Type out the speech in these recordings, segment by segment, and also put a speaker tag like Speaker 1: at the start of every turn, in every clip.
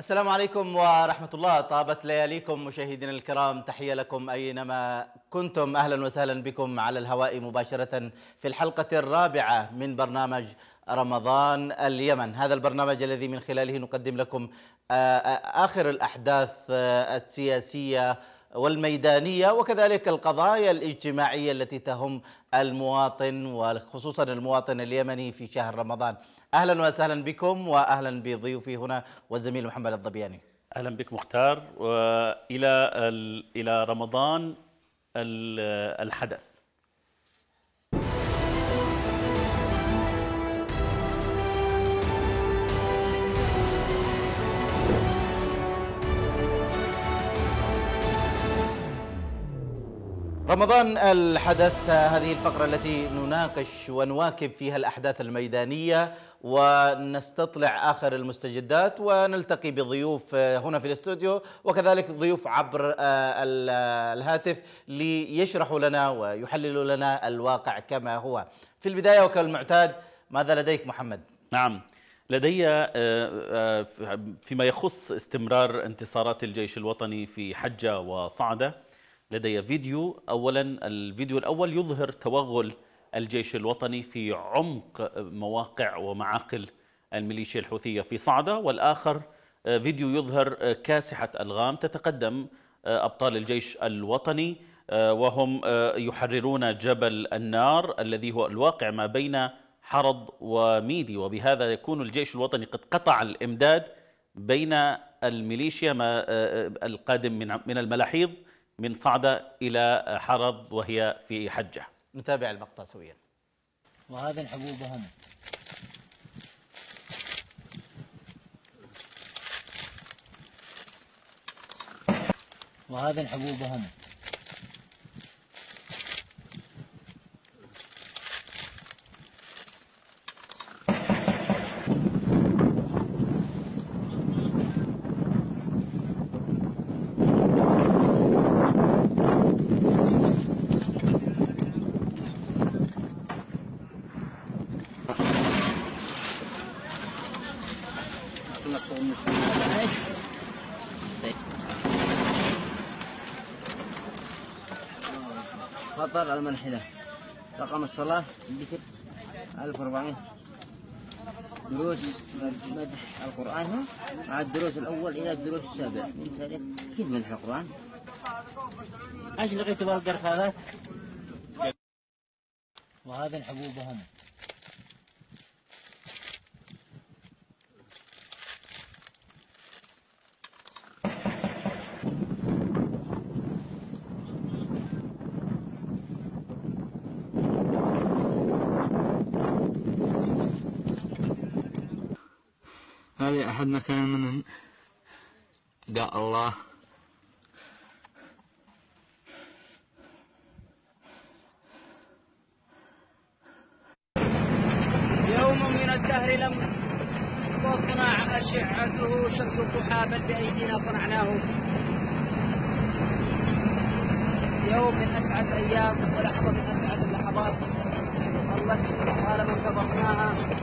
Speaker 1: السلام عليكم ورحمة الله طابت لياليكم مشاهدينا الكرام تحية لكم أينما كنتم أهلا وسهلا بكم على الهواء مباشرة في الحلقة الرابعة من برنامج رمضان اليمن هذا البرنامج الذي من خلاله نقدم لكم آه، آه، آخر الأحداث آه، السياسية والميدانية وكذلك القضايا الاجتماعية التي تهم المواطن وخصوصا المواطن اليمني في شهر رمضان اهلا وسهلا بكم واهلا بضيوفي هنا والزميل محمد الضبياني
Speaker 2: اهلا بك مختار والى الى رمضان الحدث
Speaker 1: رمضان الحدث هذه الفقرة التي نناقش ونواكب فيها الأحداث الميدانية ونستطلع آخر المستجدات ونلتقي بضيوف هنا في الاستوديو وكذلك ضيوف عبر آه، الهاتف ليشرحوا لنا ويحللوا لنا الواقع كما هو في البداية وكالمعتاد ماذا لديك محمد؟
Speaker 2: نعم لدي آه، آه، فيما يخص استمرار انتصارات الجيش الوطني في حجة وصعدة لدي فيديو أولا الفيديو الأول يظهر توغل الجيش الوطني في عمق مواقع ومعاقل الميليشيا الحوثية في صعدة والآخر فيديو يظهر كاسحة ألغام تتقدم أبطال الجيش الوطني وهم يحررون جبل النار الذي هو الواقع ما بين حرض وميدي وبهذا يكون الجيش الوطني قد قطع الإمداد بين الميليشيا ما القادم من الملاحيض من صعدة إلى حرب وهي في حجة
Speaker 1: نتابع المقطع سويا وهذا حبوبهم
Speaker 3: وهذا حبوبهم
Speaker 1: المنحدة رقم الصلاة ذكر 1400
Speaker 2: دروس مدح القرآن مع الدروس الأول إلى
Speaker 3: الدروس السابع من تاريخ
Speaker 2: كيف مدح القرآن ايش لقيتوا بالقرفة
Speaker 1: وهذا حبوبهم
Speaker 4: مكان من داء الله
Speaker 5: يوم من الدهر لم تصنع أشعته شمس الضحى بأيدينا صنعناه يوم من أسعد أيام ولحظة من أسعد اللحظات التي طالما انتظرناها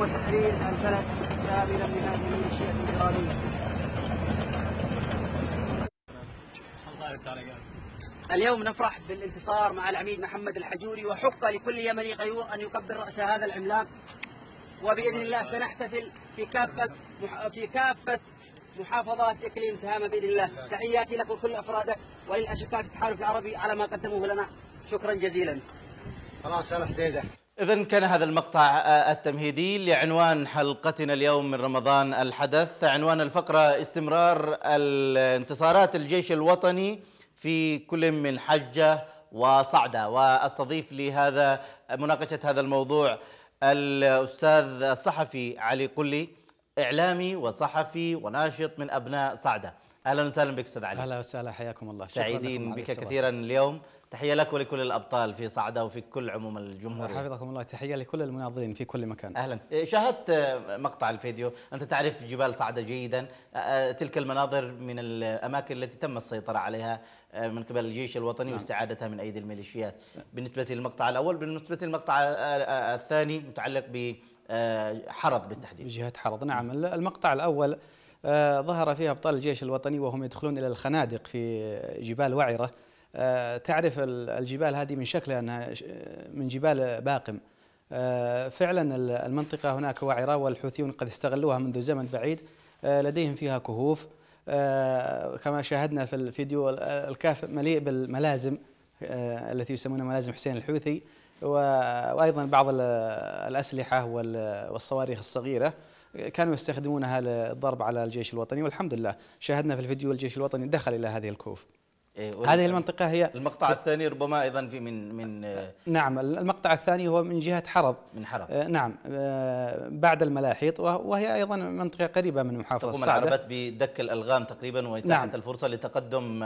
Speaker 5: وتحرير البلد كاملا هذه المنشئه الايرانيه. اليوم نفرح بالانتصار مع العميد محمد الحجوري وحق لكل يمني غيور ان يكبر راس هذا العملاق وباذن الله سنحتفل في كافه في كافه محافظات اقليم تهامه باذن الله تحياتي لك وكل افرادك وللاشقاء في التحالف العربي على ما قدموه لنا شكرا جزيلا. خلاص حديده
Speaker 1: إذا كان هذا المقطع آه، التمهيدي لعنوان حلقتنا اليوم من رمضان الحدث عنوان الفقرة استمرار انتصارات الجيش الوطني في كل من حجة وصعدة وأستضيف لهذا مناقشة هذا الموضوع الأستاذ الصحفي علي قلي إعلامي وصحفي وناشط من أبناء صعدة أهلا وسهلا بك أستاذ علي أهلا وسهلا حياكم الله سعيدين بك كثيرا اليوم تحية لك ولكل الأبطال في صعدة وفي كل عموم الجمهورية حفظكم الله تحية لكل المناضلين في كل مكان أهلا إيه، شاهدت آه، مقطع الفيديو أنت تعرف جبال صعدة جيدا آه، آه، تلك المناظر من الأماكن التي تم السيطرة عليها من قبل الجيش الوطني نعم. واستعادتها من أيدي الميليشيات بالنسبة للمقطع الأول بالنسبة للمقطع الثاني متعلق بحرض بالتحديد
Speaker 6: جهة حرض نعم المقطع الأول ظهر فيها أبطال الجيش الوطني وهم يدخلون إلى الخنادق في جبال وعرة آه، تعرف الجبال هذه من شكلها أنها آه، من جبال باقم آه، فعلا المنطقة هناك وعرة والحوثيون قد استغلوها منذ زمن بعيد لديهم فيها كهوف كما شاهدنا في الفيديو الكاف مليء بالملازم التي يسمونها ملازم حسين الحوثي وأيضا بعض الأسلحة والصواريخ الصغيرة كانوا يستخدمونها للضرب على الجيش الوطني والحمد لله شاهدنا في الفيديو الجيش الوطني دخل إلى هذه الكهوف
Speaker 1: إيه، هذه المنطقة
Speaker 6: هي المقطع
Speaker 1: الثاني ربما أيضا في من من آه،
Speaker 6: نعم المقطع الثاني هو من جهة حرض من حرض آه، نعم آه، بعد الملاحيط وهي أيضا منطقة قريبة من محافظة تقوم الصعدة العربات
Speaker 1: بدك الألغام تقريبا وإتاحة نعم الفرصة لتقدم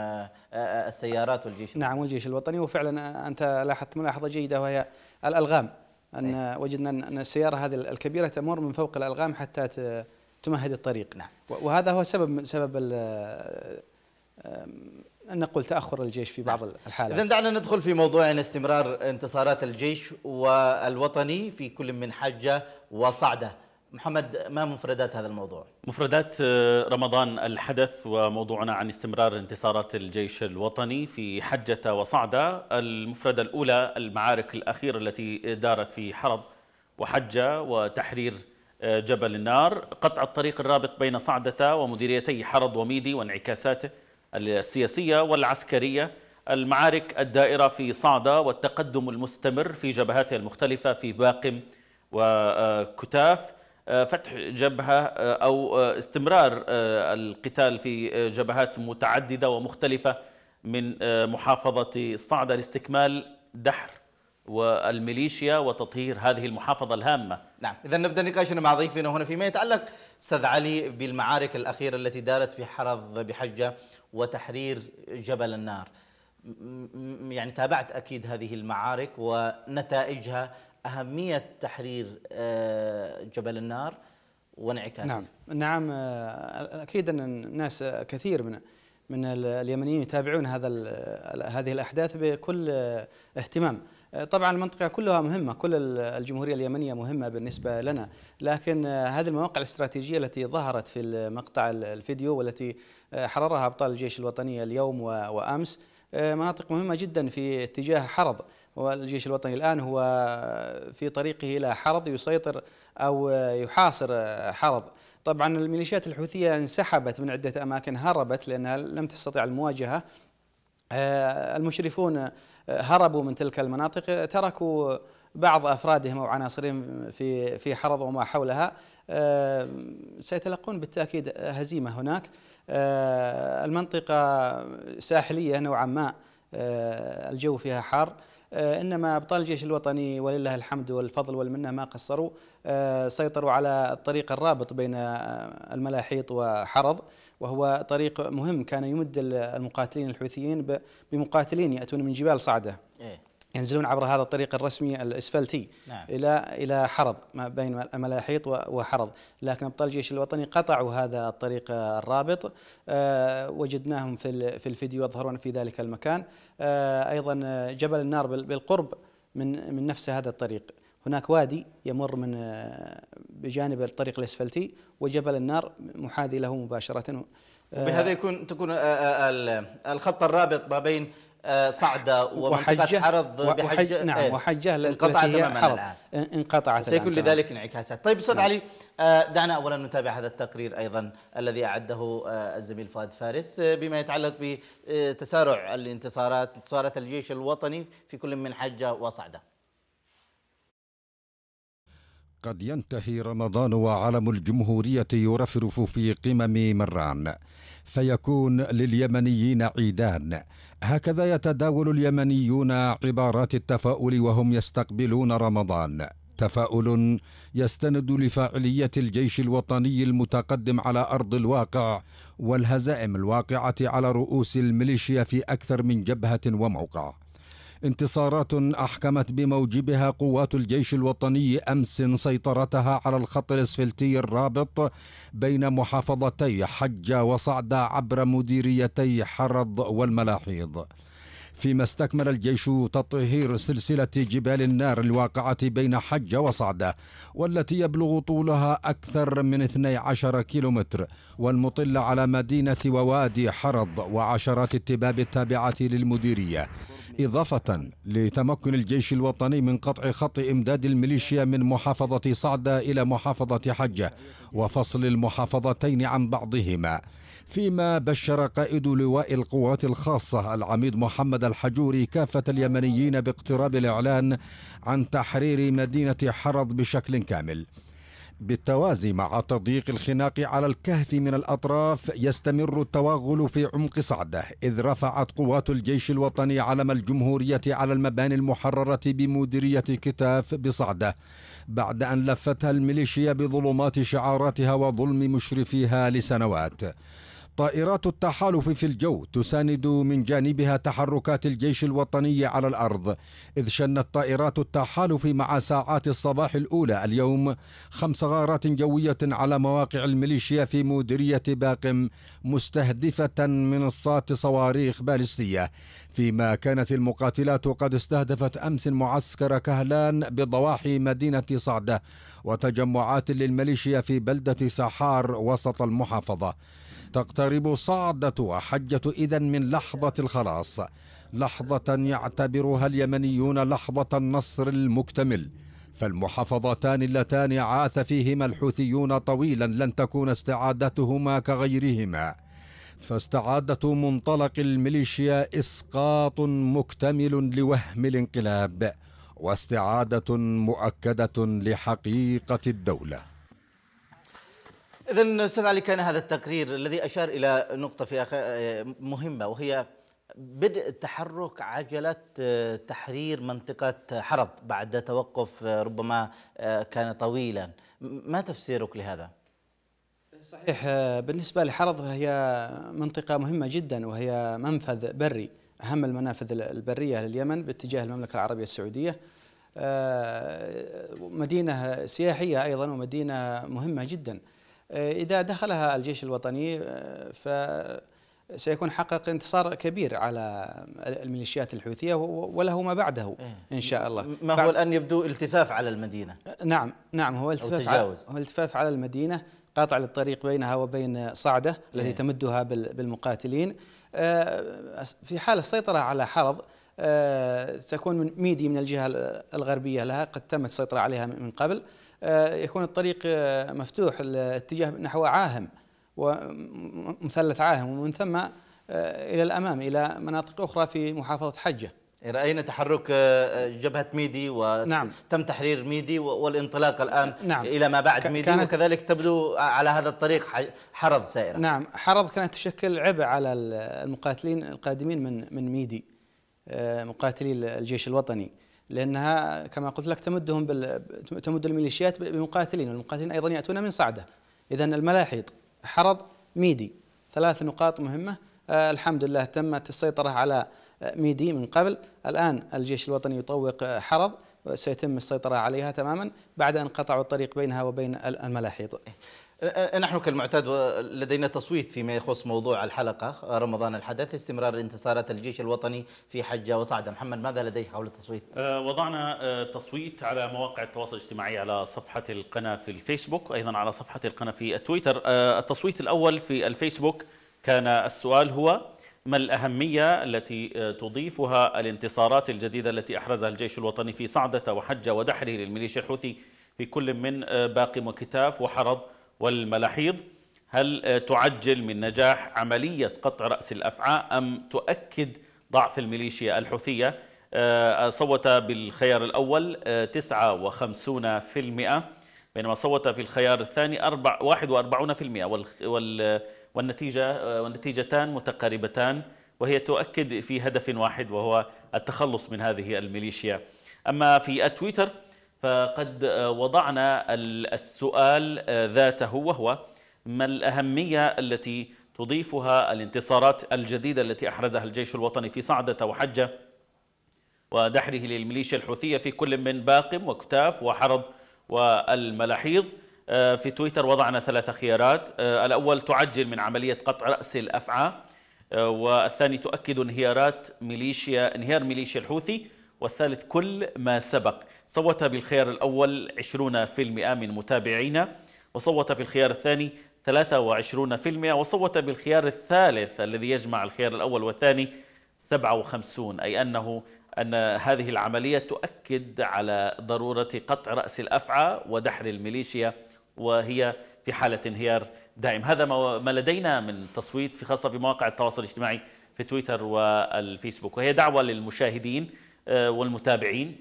Speaker 1: السيارات والجيش
Speaker 6: نعم والجيش الوطني وفعلا أنت لاحظت ملاحظة جيدة وهي الألغام أن أيه؟ وجدنا أن السيارة هذه الكبيرة تمر من فوق الألغام حتى تمهد الطريق نعم وهذا هو سبب سبب أن نقول تاخر الجيش في بعض نعم. الحالات اذا
Speaker 1: دعنا ندخل في موضوعنا استمرار انتصارات الجيش والوطني في كل من حجه وصعده محمد ما مفردات هذا الموضوع؟
Speaker 2: مفردات آه، رمضان الحدث وموضوعنا عن استمرار انتصارات الجيش الوطني في حجة وصعدة المفردة الأولى المعارك الأخيرة التي دارت في حرب وحجة وتحرير آه، جبل النار قطع الطريق الرابط بين صعدة ومديريتي حرض وميدي وانعكاساته السياسية والعسكرية المعارك الدائرة في صعدة والتقدم المستمر في جبهاتها المختلفة في باقم وكتاف فتح جبهة أو استمرار القتال في جبهات متعددة ومختلفة من محافظة صعدة لاستكمال دحر والميليشيا وتطهير هذه المحافظة الهامة
Speaker 1: نعم إذا نبدأ نقاشنا مع ضيفنا هنا فيما يتعلق أستاذ علي بالمعارك الأخيرة التي دارت في حرض بحجة وتحرير جبل النار يعني تابعت أكيد هذه المعارك ونتائجها أهمية تحرير آه، جبل النار وانعكاسه نعم
Speaker 6: نعم آه، أكيد أن الناس كثير من من اليمنيين يتابعون هذا هذه الأحداث بكل آه، اهتمام طبعا المنطقة كلها مهمة كل الجمهورية اليمنية مهمة بالنسبة لنا لكن هذه المواقع الاستراتيجية التي ظهرت في المقطع الفيديو والتي آه، حررها أبطال الجيش الوطني اليوم وأمس آه، مناطق مهمة جدا في اتجاه حرض والجيش الوطني الآن هو في طريقه إلى حرض يسيطر أو يحاصر حرض طبعا الميليشيات الحوثية انسحبت من عدة أماكن هربت لأنها لم تستطع المواجهة آه، المشرفون هربوا من تلك المناطق تركوا بعض افرادهم او عناصرهم في في حرض وما حولها سيتلقون بالتاكيد هزيمه هناك آه، المنطقة ساحلية نوعا ما آه، الجو فيها حار آه، انما ابطال الجيش الوطني ولله الحمد والفضل والمنه ما قصروا سيطروا على الطريق الرابط بين الملاحيط وحرض وهو طريق مهم كان يمد المقاتلين الحوثيين بمقاتلين ياتون من جبال صعده. إيه. ينزلون عبر هذا الطريق الرسمي الاسفلتي نعم. الى الى حرض ما بين ملاحيط وحرض، لكن ابطال الجيش الوطني قطعوا هذا الطريق الرابط آه، وجدناهم في في الفيديو يظهرون في ذلك المكان، آه، ايضا آه، جبل النار بالقرب من من نفس هذا الطريق، هناك وادي يمر من بجانب الطريق الاسفلتي وجبل النار محاذي له مباشره. وبهذا
Speaker 1: يكون تكون الخط الرابط ما بين آه، صعده ومنطقه حرض وحج نعم ايه وحجه
Speaker 6: انقطعت تماما حرض الان انقطعت سيكون لذلك
Speaker 1: انعكاسات طيب استاذ نعم. علي آه، دعنا اولا نتابع هذا التقرير ايضا الذي اعده آه، الزميل فؤاد فارس بما يتعلق بتسارع الانتصارات انتصارات الجيش الوطني في كل من حجه وصعده
Speaker 7: قد ينتهي رمضان وعلم الجمهورية يرفرف في قمم مران فيكون لليمنيين عيدان هكذا يتداول اليمنيون عبارات التفاؤل وهم يستقبلون رمضان تفاؤل يستند لفاعليه الجيش الوطني المتقدم على ارض الواقع والهزائم الواقعه على رؤوس الميليشيا في اكثر من جبهه وموقع انتصارات أحكمت بموجبها قوات الجيش الوطني أمس سيطرتها على الخط الإسفلتي الرابط بين محافظتي حجة وصعدة عبر مديريتي حرض والملاحيض فيما استكمل الجيش تطهير سلسلة جبال النار الواقعة بين حجة وصعدة والتي يبلغ طولها أكثر من 12 كيلومتر والمطل على مدينة ووادي حرض وعشرات التباب التابعة للمديرية إضافة لتمكن الجيش الوطني من قطع خط إمداد الميليشيا من محافظة صعدة إلى محافظة حجة وفصل المحافظتين عن بعضهما فيما بشر قائد لواء القوات الخاصة العميد محمد الحجوري كافة اليمنيين باقتراب الإعلان عن تحرير مدينة حرض بشكل كامل بالتوازي مع تضييق الخناق على الكهف من الأطراف يستمر التوغل في عمق صعدة إذ رفعت قوات الجيش الوطني علم الجمهورية على المباني المحررة بمديرية كتاف بصعدة بعد أن لفتها الميليشيا بظلمات شعاراتها وظلم مشرفيها لسنوات طائرات التحالف في الجو تساند من جانبها تحركات الجيش الوطني على الارض اذ شنت طائرات التحالف مع ساعات الصباح الاولى اليوم خمس غارات جويه على مواقع الميليشيا في مديريه باقم مستهدفه منصات صواريخ بالستيه فيما كانت المقاتلات قد استهدفت امس معسكر كهلان بضواحي مدينه صعده وتجمعات للميليشيا في بلده سحار وسط المحافظه تقترب صعدة وحجة إذا من لحظة الخلاص لحظة يعتبرها اليمنيون لحظة النصر المكتمل فالمحافظتان اللتان عاث فيهما الحوثيون طويلا لن تكون استعادتهما كغيرهما فاستعادة منطلق الميليشيا إسقاط مكتمل لوهم الانقلاب واستعادة مؤكدة لحقيقة الدولة
Speaker 1: إذا أستاذ علي كان هذا التقرير الذي أشار إلى نقطة في أخ... آه، مهمة وهي بدء تحرك عجلة آه، تحرير منطقة حرض بعد توقف آه، ربما كان طويلا ما تفسيرك لهذا؟
Speaker 6: صحيح بالنسبة لحرض هي منطقة مهمة جدا وهي منفذ بري أهم المنافذ البرية لليمن باتجاه المملكة العربية السعودية مدينة سياحية أيضا ومدينة مهمة جدا آه، إذا دخلها الجيش الوطني آه، فسيكون حقق انتصار كبير على الميليشيات الحوثية وله ما بعده إن شاء الله ما هو الآن
Speaker 1: يبدو التفاف على المدينة
Speaker 6: نعم نعم هو التفاف, على, هو التفاف على المدينة قاطع للطريق بينها وبين صعدة التي إيه. تمدها بالمقاتلين آه، في حال السيطرة على حرض تكون من ميدي من الجهة الغربية لها قد تمت السيطرة عليها من قبل آه، يكون الطريق آه، مفتوح الاتجاه نحو عاهم ومثلث عاهم ومن ثم آه، الى
Speaker 1: الامام الى مناطق اخرى في محافظه حجه. راينا تحرك جبهه ميدي وتم نعم. تحرير ميدي والانطلاق الان نعم. الى ما بعد ميدي كانت وكذلك تبدو على هذا الطريق حرض سائره.
Speaker 6: نعم حرض كانت تشكل عبء على المقاتلين القادمين من من ميدي مقاتلي الجيش الوطني. لانها كما قلت لك تمدهم بال... تمد الميليشيات بمقاتلين والمقاتلين ايضا ياتون من صعده اذا الملاحيض حرض ميدي ثلاث نقاط مهمه آه، الحمد لله تمت السيطره على آه، ميدي من قبل الان الجيش الوطني يطوق آه، حرض سيتم السيطره عليها تماما بعد ان قطعوا الطريق بينها وبين الملاحيض
Speaker 1: أه، نحن كالمعتاد لدينا تصويت فيما يخص موضوع الحلقة رمضان الحدث استمرار انتصارات الجيش الوطني في حجة وصعدة محمد ماذا لديك حول التصويت؟
Speaker 2: أه، وضعنا أه، تصويت على مواقع التواصل الاجتماعي على صفحة القناة في الفيسبوك أيضا على صفحة القناة في التويتر التصويت الأول في الفيسبوك كان السؤال هو ما الأهمية التي تضيفها الانتصارات الجديدة التي أحرزها الجيش الوطني في صعدة وحجة ودحره للميليشيا الحوثي في كل من باقم وكتاف وحرض والملاحيض هل آه، تعجل من نجاح عملية قطع رأس الأفعى أم تؤكد ضعف الميليشيا الحوثية آه، صوت بالخيار الأول 59% آه، بينما صوت في الخيار الثاني 41% والنتيجة والنتيجتان متقاربتان وهي تؤكد في هدف واحد وهو التخلص من هذه الميليشيا أما في تويتر فقد آه، وضعنا السؤال آه، ذاته وهو ما الأهمية التي تضيفها الانتصارات الجديدة التي أحرزها الجيش الوطني في صعدة وحجة ودحره للميليشيا الحوثية في كل من باقم وكتاف وحرب والملاحيظ آه، في تويتر وضعنا ثلاث خيارات الأول تعجل من عملية قطع رأس الأفعى والثاني تؤكد انهيارات ميليشيا انهيار ميليشيا الحوثي والثالث كل ما سبق صوت بالخيار الأول 20% من متابعينا وصوت في الخيار الثاني 23% وصوت بالخيار الثالث الذي يجمع الخيار الأول والثاني 57 أي أنه أن هذه العملية تؤكد على ضرورة قطع رأس الأفعى ودحر الميليشيا وهي في حالة انهيار دائم هذا ما لدينا من تصويت في خاصة في مواقع التواصل الاجتماعي في تويتر والفيسبوك وهي دعوة للمشاهدين آه، والمتابعين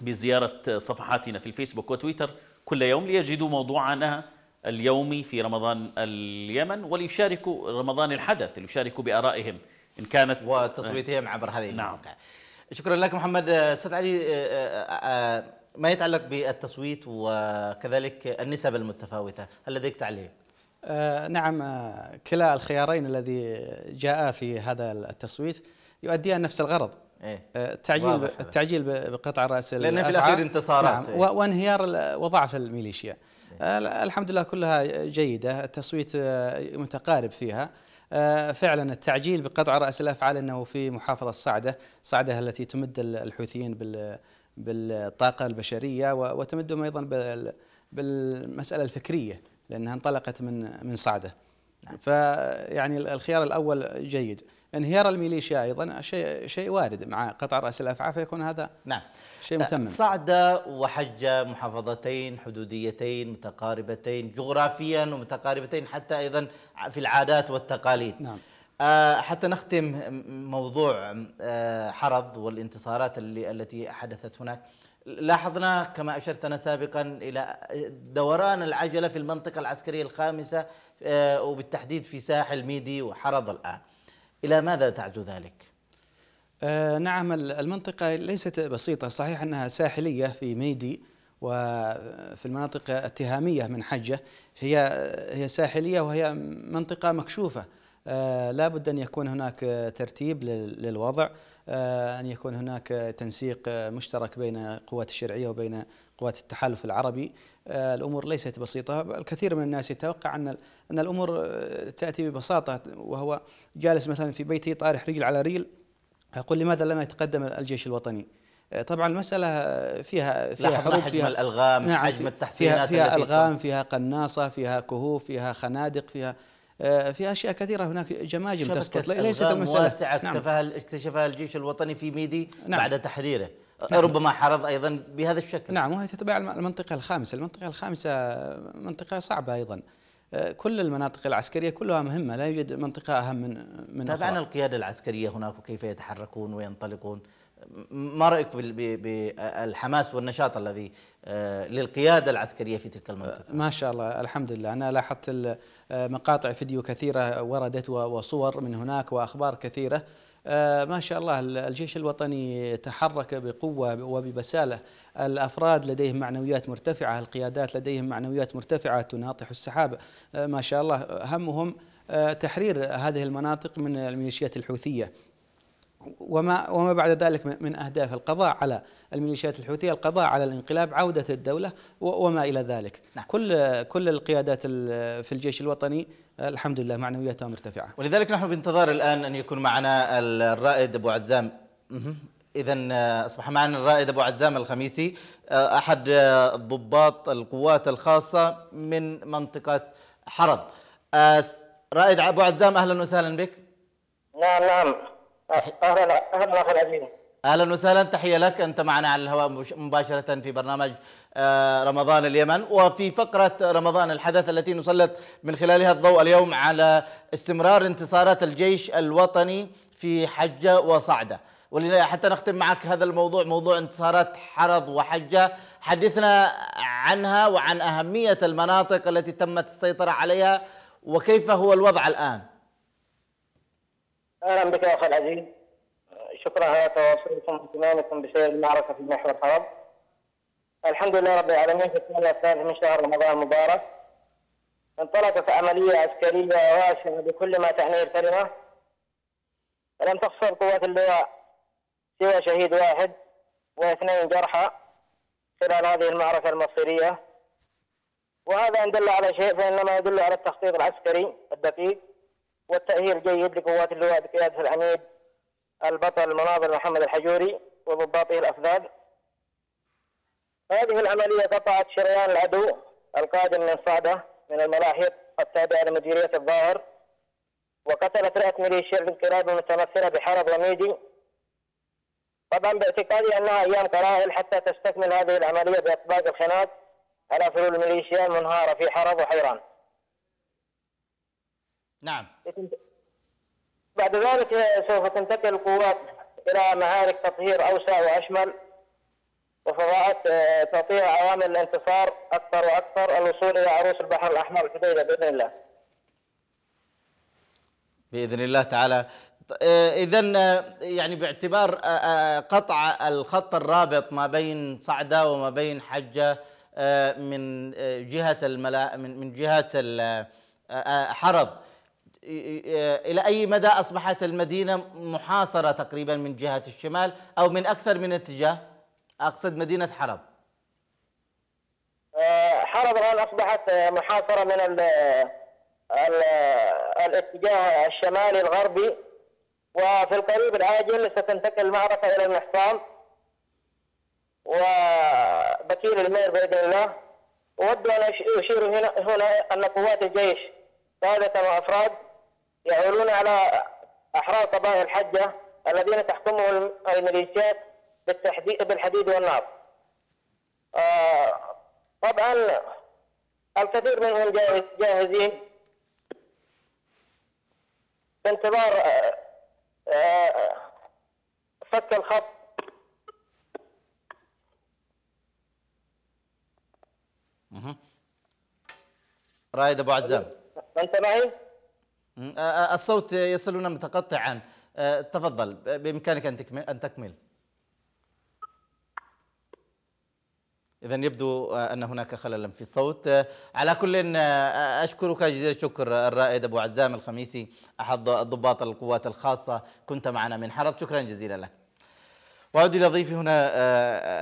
Speaker 2: بزيارة صفحاتنا في الفيسبوك وتويتر كل يوم ليجدوا موضوعنا اليومي في رمضان اليمن وليشاركوا رمضان الحدث ليشاركوا بآرائهم إن كانت وتصويتهم عبر هذه نعم.
Speaker 1: شكرا لك محمد آه، أستاذ علي
Speaker 2: آه،
Speaker 1: ما يتعلق بالتصويت وكذلك النسب المتفاوتة هل لديك تعليق؟
Speaker 6: نعم كلا الخيارين الذي جاء في هذا التصويت يؤديان نفس الغرض إيه؟ التعجيل آه، التعجيل بقطع راس لان في الاخير انتصارات نعم إيه؟ وانهيار وضعف الميليشيا إيه؟ آه، الحمد لله كلها جيده التصويت آه، متقارب فيها فعلا التعجيل بقطع راس الافعال انه في محافظه صعده صعده التي تمد الحوثيين بال بالطاقه البشريه وتمدهم ايضا بالمساله الفكريه لانها انطلقت من من صعده نعم. فيعني الخيار الاول جيد انهيار
Speaker 1: الميليشيا ايضا شيء شيء وارد مع قطع راس الافعى فيكون هذا نعم شيء متمم صعده وحجه محافظتين حدوديتين متقاربتين جغرافيا ومتقاربتين حتى ايضا في العادات والتقاليد نعم آه، حتى نختم موضوع آه، حرض والانتصارات اللي التي حدثت هناك لاحظنا كما اشرت انا سابقا الى دوران العجله في المنطقه العسكريه الخامسه آه، وبالتحديد في ساحل ميدي وحرض الان إلى ماذا تعدو ذلك؟ آه نعم المنطقة ليست بسيطة صحيح أنها
Speaker 6: ساحلية في ميدي وفي المناطق التهامية من حجة هي هي ساحلية وهي منطقة مكشوفة آه لا بد أن يكون هناك ترتيب للوضع آه أن يكون هناك تنسيق مشترك بين قوات الشرعية وبين قوات التحالف العربي آه، الامور ليست بسيطه، الكثير من الناس يتوقع ان ان الامور آه، تاتي ببساطه وهو جالس مثلا في بيته طارح رجل على رجل يقول لماذا لم يتقدم الجيش الوطني؟ آه، طبعا المسألة فيها فيها حروب حجم فيها الألغام نعم حجم التحصينات فيها, فيها ألغام فيها قناصة فيها
Speaker 1: كهوف فيها خنادق فيها في اشياء كثيره هناك جماجم تسقط ليست المساله واسعه نعم. اكتشفها الجيش الوطني في ميدي نعم. بعد تحريره نعم. ربما حرض ايضا بهذا الشكل نعم وهي تتبع المنطقه الخامسه المنطقه الخامسه منطقه صعبه ايضا آه، كل المناطق العسكريه كلها مهمه لا يوجد منطقه اهم من من تابعنا طيب، القياده العسكريه هناك وكيف يتحركون وينطلقون ما رايك بالحماس والنشاط الذي آه، للقياده العسكريه في تلك المنطقه؟
Speaker 6: آه، ما شاء الله الحمد لله انا لاحظت مقاطع فيديو كثيره وردت وصور من هناك واخبار كثيره آه، ما شاء الله الجيش الوطني تحرك بقوة وببسالة الأفراد لديهم معنويات مرتفعة القيادات لديهم معنويات مرتفعة تناطح السحاب آه، ما شاء الله همهم آه، تحرير هذه المناطق من الميليشيات الحوثية وما وما بعد ذلك من اهداف القضاء على الميليشيات الحوثيه، القضاء على الانقلاب، عوده الدوله وما الى ذلك. نعم. كل كل القيادات في الجيش الوطني الحمد لله معنوياتها مرتفعة
Speaker 1: ولذلك نحن بانتظار الآن أن يكون معنا الرائد أبو عزام إذا آه، أصبح معنا الرائد أبو عزام الخميسي آه، أحد آه، ضباط القوات الخاصة من منطقة حرض رائد أبو عزام أهلا وسهلا بك
Speaker 5: نعم نعم أهلا أهلا أخي العزيز
Speaker 1: أهلا وسهلا تحية لك أنت معنا على الهواء مباشرة في برنامج آه، رمضان اليمن وفي فقرة رمضان الحدث التي نسلط من خلالها الضوء اليوم على استمرار انتصارات الجيش الوطني في حجة وصعدة حتى نختم معك هذا الموضوع موضوع انتصارات حرض وحجة حدثنا عنها وعن أهمية المناطق التي تمت السيطرة عليها وكيف هو الوضع الآن
Speaker 5: أهلا بك يا أخي العزيز شكرا على تواصلكم واهتمامكم بسير المعركة في محور حرب الحمد لله رب العالمين في السنة الثالث من شهر رمضان المبارك انطلقت عملية عسكرية واسعة بكل ما تحمله الكلمة لم تخسر قوات اللواء سوى شهيد واحد واثنين جرحى خلال هذه المعركة المصيرية وهذا إن دل على شيء فإنما يدل على التخطيط العسكري الدقيق والتأهيل الجيد لقوات اللواء بقيادة العميد البطل المناظر محمد الحجوري وضباطه الأفذاذ هذه العملية قطعت شريان العدو القادم من صعدة من الملاحق التابعة لمديرية الظاهر وقتلت رئة ميليشيا الانقلاب المتمثلة بحرب رميدي طبعا باعتقادي أنها أيام قلائل حتى تستكمل هذه العملية بإطلاق الخناق على فلول الميليشيا المنهارة في حرب وحيران نعم بعد ذلك سوف تنتقل القوات إلى معارك تطهير أوسع وأشمل وفضاءات آه، تعطيها عوامل الانتصار اكثر واكثر الوصول الى عروس البحر الاحمر الجديده باذن الله.
Speaker 1: باذن الله تعالى آه، اذا آه، يعني باعتبار قطع الخط الرابط ما بين صعده وما بين حجه من جهه الملا من جهه حرب الى اي مدى اصبحت المدينه محاصره تقريبا من جهه الشمال او من اكثر من اتجاه؟ أقصد مدينة حرب
Speaker 5: آه، حرب الآن أصبحت آه، محاصرة من ال الـ الاتجاه الشمالي الغربي وفي القريب العاجل ستنتقل المعركة إلى المحصان وبكير المير بإذن الله أود أن أشير هنا, هنا أن قوات الجيش قادة وأفراد يعولون على أحرار قبائل الحجة الذين تحكمهم الميليشيات بالتحديد بالحديد والنار آه، طبعا الكثير منهم جاهزين بانتظار آه، آه، فك الخط
Speaker 1: رايد ابو عزام انت معي؟ الصوت يصلنا متقطعا تفضل بامكانك ان تكمل إذا يبدو آه، أن هناك خللا في الصوت آه، على كل آه، أشكرك جزيل الشكر الرائد أبو عزام الخميسي أحد ضباط القوات الخاصة كنت معنا من حرب شكرا جزيلا لك وأعود إلى ضيفي هنا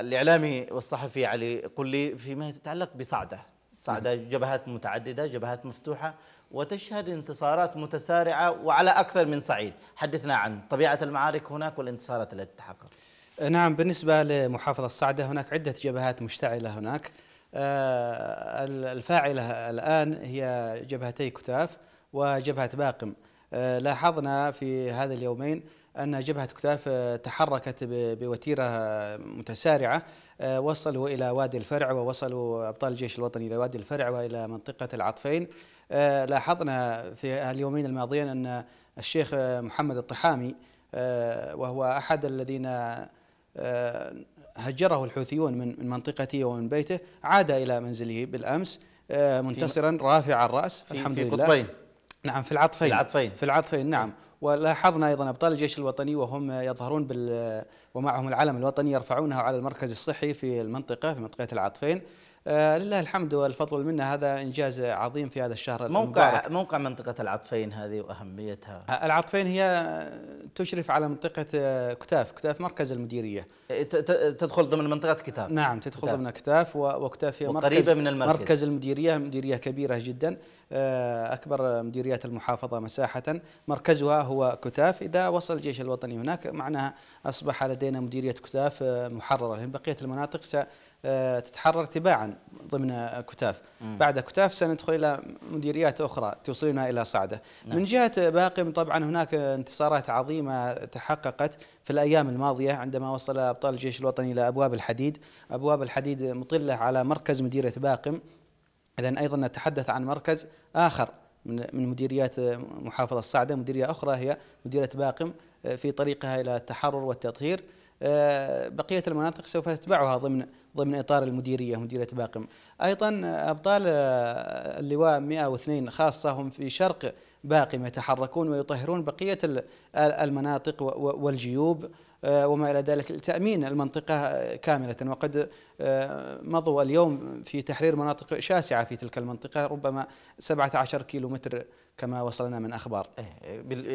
Speaker 1: الإعلامي والصحفي علي قلي فيما يتعلق بصعدة صعدة نعم. جبهات متعددة جبهات مفتوحة وتشهد انتصارات متسارعة وعلى أكثر من صعيد حدثنا عن طبيعة المعارك هناك والانتصارات التي تحققت نعم بالنسبة لمحافظة صعدة هناك
Speaker 6: عدة جبهات مشتعلة هناك آه، الفاعلة الآن هي جبهتي كتاف وجبهة باقم آه، لاحظنا في هذا اليومين أن جبهة كتاف آه، تحركت بوتيرة متسارعة وصلوا إلى وادي الفرع ووصلوا أبطال الجيش الوطني إلى وادي الفرع وإلى منطقة العطفين لاحظنا في اليومين الماضيين أن الشيخ محمد الطحامي وهو أحد الذين آه، هجره الحوثيون من منطقته ومن بيته عاد إلى منزله بالأمس آه، منتصرا رافع الرأس في الحمد في لله قطبين نعم في العطفين العطفين في العطفين نعم. نعم ولاحظنا ايضا ابطال الجيش الوطني وهم يظهرون بال ومعهم العلم الوطني يرفعونه على المركز الصحي في المنطقه في منطقه العطفين آه، لله الحمد والفضل والمنه هذا انجاز عظيم في هذا الشهر موقع المبارك. موقع منطقه العطفين
Speaker 1: هذه واهميتها
Speaker 6: آه، العطفين هي تشرف على منطقه آه، كتاف كتاف مركز المديريه إيه، تدخل ضمن منطقه كتاف نعم تدخل كتاف. ضمن كتاف وكتاف هي مركز من المركز مركز المديريه مديريه كبيره جدا اكبر مديريات المحافظه مساحه مركزها هو كتاف اذا وصل الجيش الوطني هناك معناها اصبح لدينا مديريه كتاف محرره لان بقيه المناطق آه، تتحرر تباعا ضمن كتاف مم. بعد كتاف سندخل إلى مديريات أخرى توصلنا إلى صعدة نعم. من جهة باقم طبعا هناك انتصارات عظيمة تحققت في الأيام الماضية عندما وصل أبطال الجيش الوطني إلى أبواب الحديد أبواب الحديد مطلة على مركز مديرية باقم إذا أيضا نتحدث عن مركز آخر من مديريات محافظة الصعدة مديرية أخرى هي مديرية باقم في طريقها إلى التحرر والتطهير آه، بقية المناطق سوف تتبعها ضمن ضمن إطار المديرية مديرية باقم أيضا أبطال آه، اللواء 102 خاصة هم في شرق باقم يتحركون ويطهرون بقية آه، المناطق والجيوب آه، وما إلى ذلك لتأمين المنطقة كاملة وقد مضوا اليوم في تحرير مناطق شاسعة في تلك المنطقة ربما 17
Speaker 1: كيلومتر كما وصلنا من أخبار إيه،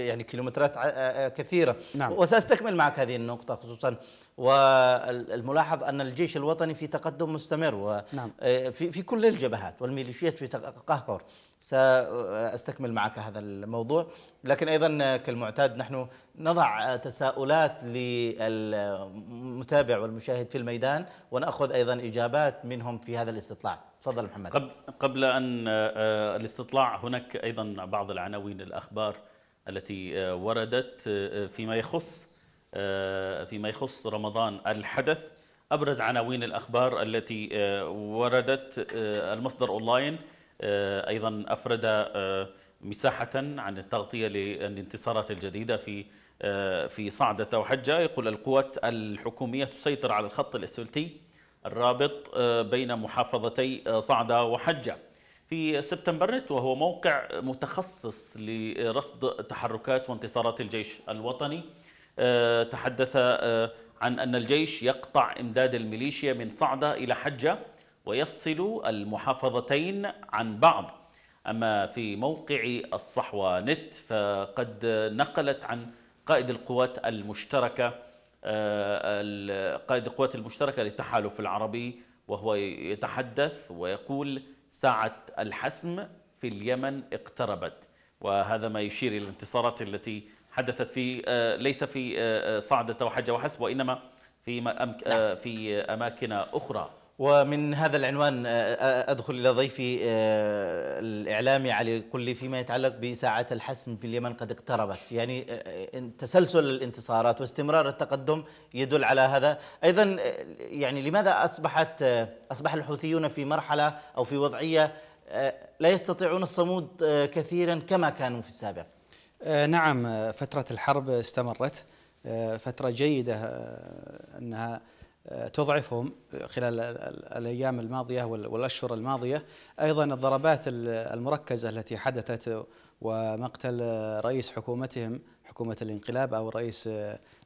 Speaker 1: يعني كيلومترات آه، آه، كثيرة نعم. وسأستكمل معك هذه النقطة خصوصا والملاحظ أن الجيش الوطني في تقدم مستمر و نعم. آه، في, في كل الجبهات والميليشيات في تقهقر سأستكمل معك هذا الموضوع لكن أيضا كالمعتاد نحن نضع تساؤلات للمتابع والمشاهد في الميدان ونأخذ أيضا إجابات منهم في هذا الاستطلاع تفضل محمد
Speaker 2: قبل, قبل أن آه، الاستطلاع هناك أيضا بعض العناوين الأخبار التي آه، وردت آه، فيما يخص فيما يخص رمضان الحدث أبرز عناوين الأخبار التي وردت المصدر أونلاين أيضا أفرد مساحة عن التغطية للانتصارات الجديدة في في صعدة وحجة يقول القوات الحكومية تسيطر على الخط الأسفلتي الرابط آه، بين محافظتي آه، صعدة وحجة في سبتمبرنت وهو موقع متخصص لرصد تحركات وانتصارات الجيش الوطني آه، تحدث عن أن الجيش يقطع إمداد الميليشيا من صعدة إلى حجة ويفصل المحافظتين عن بعض أما في موقع الصحوة نت فقد نقلت عن قائد القوات المشتركة آه، قائد القوات المشتركة للتحالف العربي وهو يتحدث ويقول ساعة الحسم في اليمن اقتربت وهذا ما يشير إلى الانتصارات التي حدثت في آه، ليس في آه، صعدة وحجة وحسب وإنما في نعم. في أماكن أخرى
Speaker 1: ومن هذا العنوان آه، آه، آه، أدخل إلى ضيفي الإعلامي علي كلي فيما يتعلق بساعة الحسم في اليمن قد اقتربت يعني تسلسل الانتصارات واستمرار التقدم يدل على هذا أيضا يعني لماذا أصبحت أصبح الحوثيون في مرحلة أو في وضعية لا يستطيعون الصمود كثيرا كما كانوا في السابق
Speaker 6: نعم فترة الحرب استمرت فترة جيدة أنها تضعفهم خلال الايام الماضيه والاشهر الماضيه، ايضا الضربات المركزه التي حدثت ومقتل رئيس حكومتهم حكومه الانقلاب او رئيس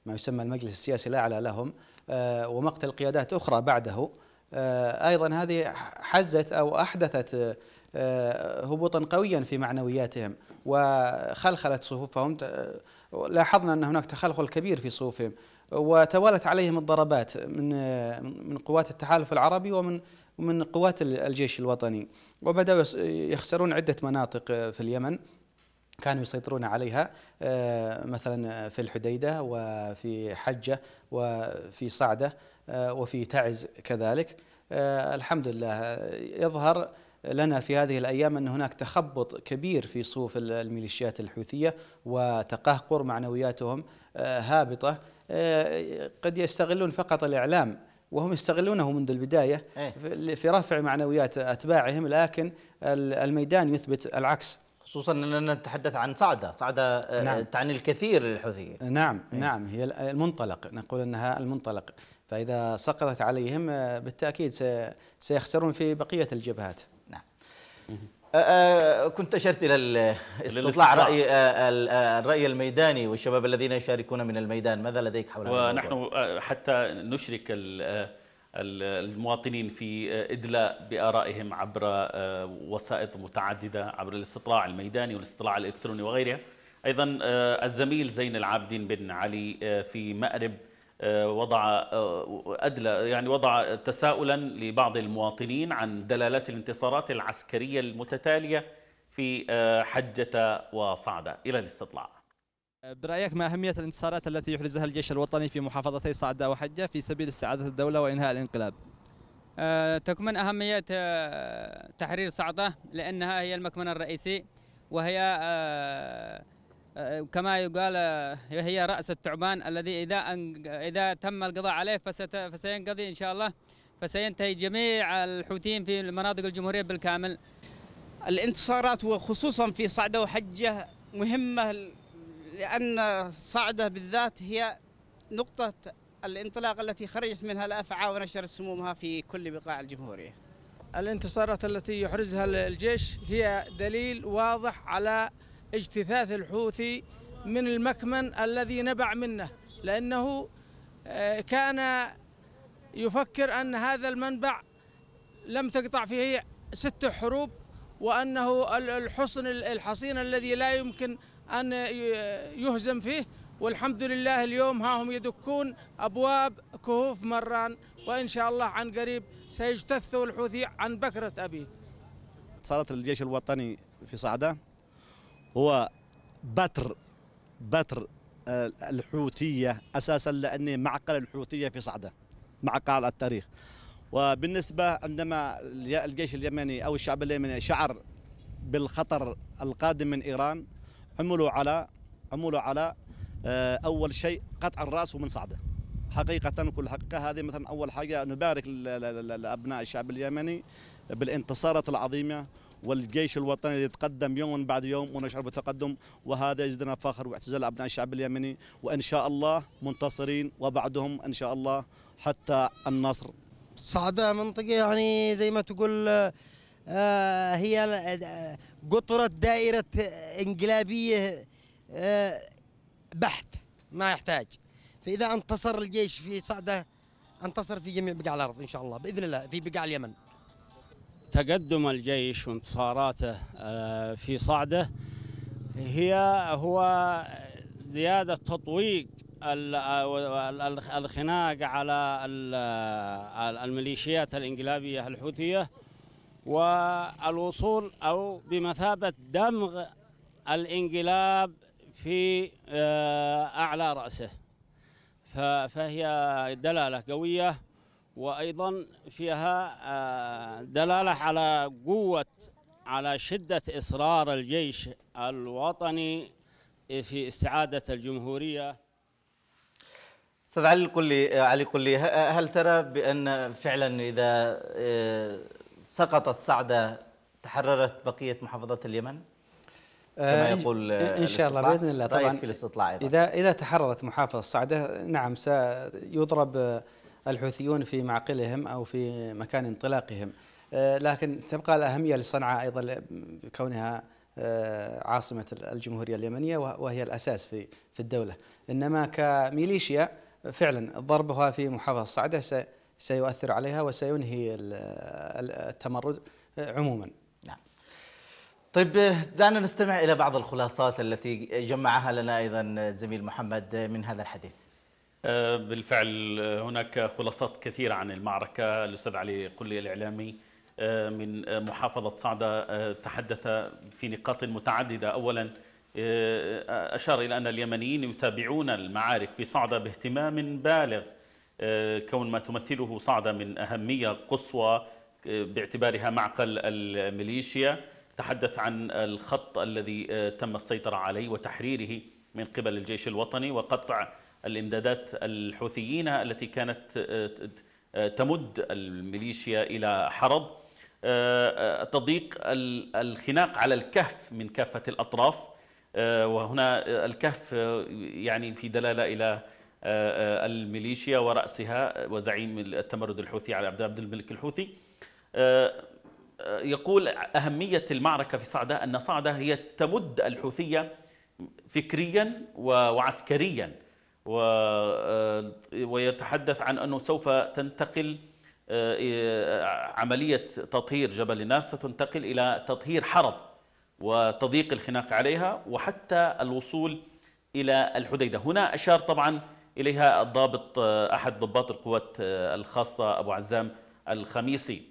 Speaker 6: ما يسمى المجلس السياسي الاعلى لهم آه، ومقتل قيادات اخرى بعده آه، ايضا هذه حزت او احدثت آه، هبوطا قويا في معنوياتهم وخلخلت صفوفهم لاحظنا ان هناك تخلخل كبير في صفوفهم وتوالت عليهم الضربات من من قوات التحالف العربي ومن ومن قوات الجيش الوطني وبداوا يخسرون عده مناطق في اليمن كانوا يسيطرون عليها آه، مثلا في الحديده وفي حجه وفي صعده آه، وفي تعز كذلك آه، الحمد لله يظهر لنا في هذه الايام ان هناك تخبط كبير في صفوف الميليشيات الحوثيه وتقهقر معنوياتهم هابطه آه، قد يستغلون فقط الإعلام وهم يستغلونه منذ البداية إيه. في رفع معنويات أتباعهم لكن الميدان يثبت العكس
Speaker 1: خصوصا اننا نتحدث عن صعده، صعده آه، نعم. تعني الكثير
Speaker 6: للحوثيين. نعم إيه؟ نعم هي المنطلق، نقول انها المنطلق، فاذا سقطت عليهم آه، بالتاكيد سيخسرون في بقيه الجبهات. نعم.
Speaker 1: أه، أه، كنت اشرت الى استطلاع راي أه، الراي الميداني والشباب الذين يشاركون من الميدان ماذا لديك حول ونحن
Speaker 2: حتى نشرك المواطنين في ادلاء بارائهم عبر وسائط متعدده عبر الاستطلاع الميداني والاستطلاع الالكتروني وغيرها ايضا الزميل زين العابدين بن علي في مأرب آه، وضع آه، أدلى يعني وضع تساؤلا لبعض المواطنين عن دلالات الانتصارات العسكرية المتتالية في آه، حجة وصعدة إلى الاستطلاع
Speaker 6: برأيك ما أهمية الانتصارات التي يحرزها الجيش الوطني في محافظتي صعدة وحجة في سبيل استعادة الدولة وإنهاء الانقلاب؟ تكمن أهمية تحرير صعدة لأنها هي المكمن الرئيسي
Speaker 1: وهي كما يقال هي رأس الثعبان الذي إذا إذا تم القضاء عليه فسينقضي إن شاء الله فسينتهي جميع الحوثيين في المناطق الجمهورية بالكامل الانتصارات وخصوصا في صعدة وحجة مهمة لأن صعدة بالذات
Speaker 5: هي نقطة الانطلاق التي خرجت منها الأفعى ونشرت سمومها في كل بقاع الجمهورية الانتصارات التي يحرزها الجيش هي دليل واضح على اجتثاث الحوثي من المكمن الذي نبع منه لأنه آه، كان يفكر أن هذا المنبع لم تقطع فيه ست حروب وأنه الحصن الحصين الذي لا يمكن أن يهزم فيه والحمد لله اليوم ها هم يدكون أبواب كهوف مران وإن شاء الله عن قريب سيجتث الحوثي عن بكرة أبيه
Speaker 1: صارت الجيش الوطني في صعده هو بتر بتر آه، الحوثية أساسا لأني معقل الحوثية في صعدة معقل التاريخ وبالنسبة عندما الجيش اليمني أو الشعب اليمني شعر بالخطر القادم من إيران عملوا على عملوا على آه، أول شيء قطع الرأس ومن صعده حقيقة كل حقيقة هذه مثلا أول حاجة نبارك لأبناء الشعب اليمني بالانتصارات العظيمة والجيش الوطني يتقدم يوم بعد يوم ونشعر بالتقدم وهذا يزيدنا فخر واعتزال أبناء الشعب اليمني وإن شاء الله منتصرين وبعدهم إن شاء الله حتى النصر صعدة منطقة يعني زي ما تقول آه، هي آه، قطرة دائرة انقلابية آه، بحت ما يحتاج
Speaker 7: فإذا انتصر الجيش في صعدة انتصر في جميع بقاع الأرض إن شاء الله بإذن الله في بقاع اليمن
Speaker 2: تقدم الجيش وانتصاراته آه، في صعده هي هو زيادة تطويق آه، الخناق على آه، الميليشيات الانقلابية الحوثية والوصول أو بمثابة
Speaker 4: دمغ
Speaker 2: الانقلاب في أعلى رأسه فهي دلالة قوية وايضا فيها آه، دلاله على قوه على شده اصرار الجيش الوطني في استعاده الجمهوريه
Speaker 1: استاذ علي الكلي علي الكلي هل ترى بان فعلا اذا آه، سقطت صعده تحررت بقيه محافظات اليمن؟ آه، كما يقول ان شاء الله باذن الله طبعا في الاستطلاع
Speaker 6: اذا اذا تحررت محافظه صعده نعم سيضرب الحوثيون في معقلهم أو في مكان انطلاقهم آه، لكن تبقى الأهمية لصنعاء أيضا كونها آه، عاصمة الجمهورية اليمنية وهي الأساس في في الدولة إنما كميليشيا فعلا ضربها في محافظة صعدة سيؤثر عليها وسينهي
Speaker 1: التمرد آه، عموما نعم طيب دعنا نستمع إلى بعض الخلاصات التي جمعها لنا أيضا زميل محمد من هذا الحديث
Speaker 2: آه، بالفعل هناك خلاصات كثيرة عن المعركة الأستاذ علي قلي الإعلامي آه، من محافظة صعدة آه، تحدث في نقاط متعددة أولا أشار إلى أن اليمنيين يتابعون المعارك في صعدة باهتمام بالغ كون ما تمثله صعدة من أهمية قصوى باعتبارها معقل الميليشيا تحدث عن الخط الذي تم السيطرة عليه وتحريره من قبل الجيش الوطني وقطع الإمدادات الحوثيين التي كانت آه، آه، تمد الميليشيا إلى حرب آه، تضيق الخناق على الكهف من كافة الأطراف وهنا الكهف يعني في دلالة إلى الميليشيا ورأسها وزعيم التمرد الحوثي على عبد الملك الحوثي يقول أهمية المعركة في صعدة أن صعدة هي تمد الحوثية فكريا وعسكريا آه، ويتحدث عن أنه سوف تنتقل آه، عملية تطهير جبل النار ستنتقل إلى تطهير حرب وتضييق الخناق عليها وحتى الوصول إلى الحديدة هنا أشار طبعا إليها الضابط آه، أحد ضباط القوات الخاصة أبو عزام الخميسي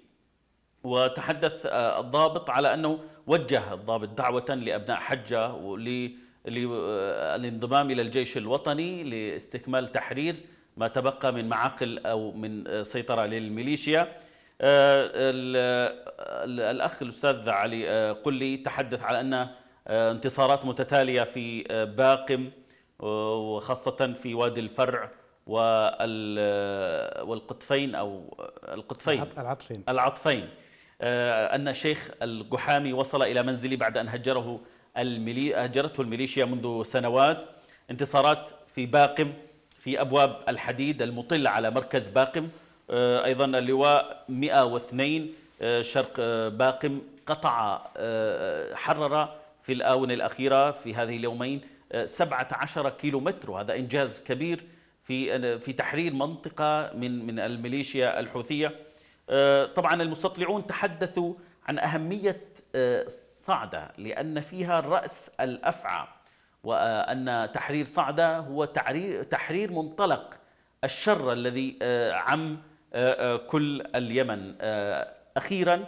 Speaker 2: وتحدث الضابط على أنه وجه الضابط دعوة لأبناء حجة ولأبناء للانضمام آه، إلى الجيش الوطني لاستكمال تحرير ما تبقى من معاقل أو من آه، سيطرة للميليشيا آه، الأخ الأستاذ علي قلي تحدث على أن انتصارات متتالية في باقم وخاصة في وادي الفرع والقطفين أو القطفين العطفين العطفين أن الشيخ القحامي وصل إلى منزله بعد أن هجره الملي... أجرته الميليشيا منذ سنوات انتصارات في باقم في أبواب الحديد المطل على مركز باقم آه، أيضا اللواء 102 آه، شرق آه، باقم قطع حرر في الآونة الأخيرة في هذه اليومين 17 كيلو متر وهذا إنجاز كبير في في تحرير منطقة من من الميليشيا الحوثية طبعا المستطلعون تحدثوا عن أهمية صعدة لأن فيها رأس الأفعى وأن تحرير صعدة هو تحرير, منطلق الشر الذي آه، عم آه، آه، كل اليمن أخيرا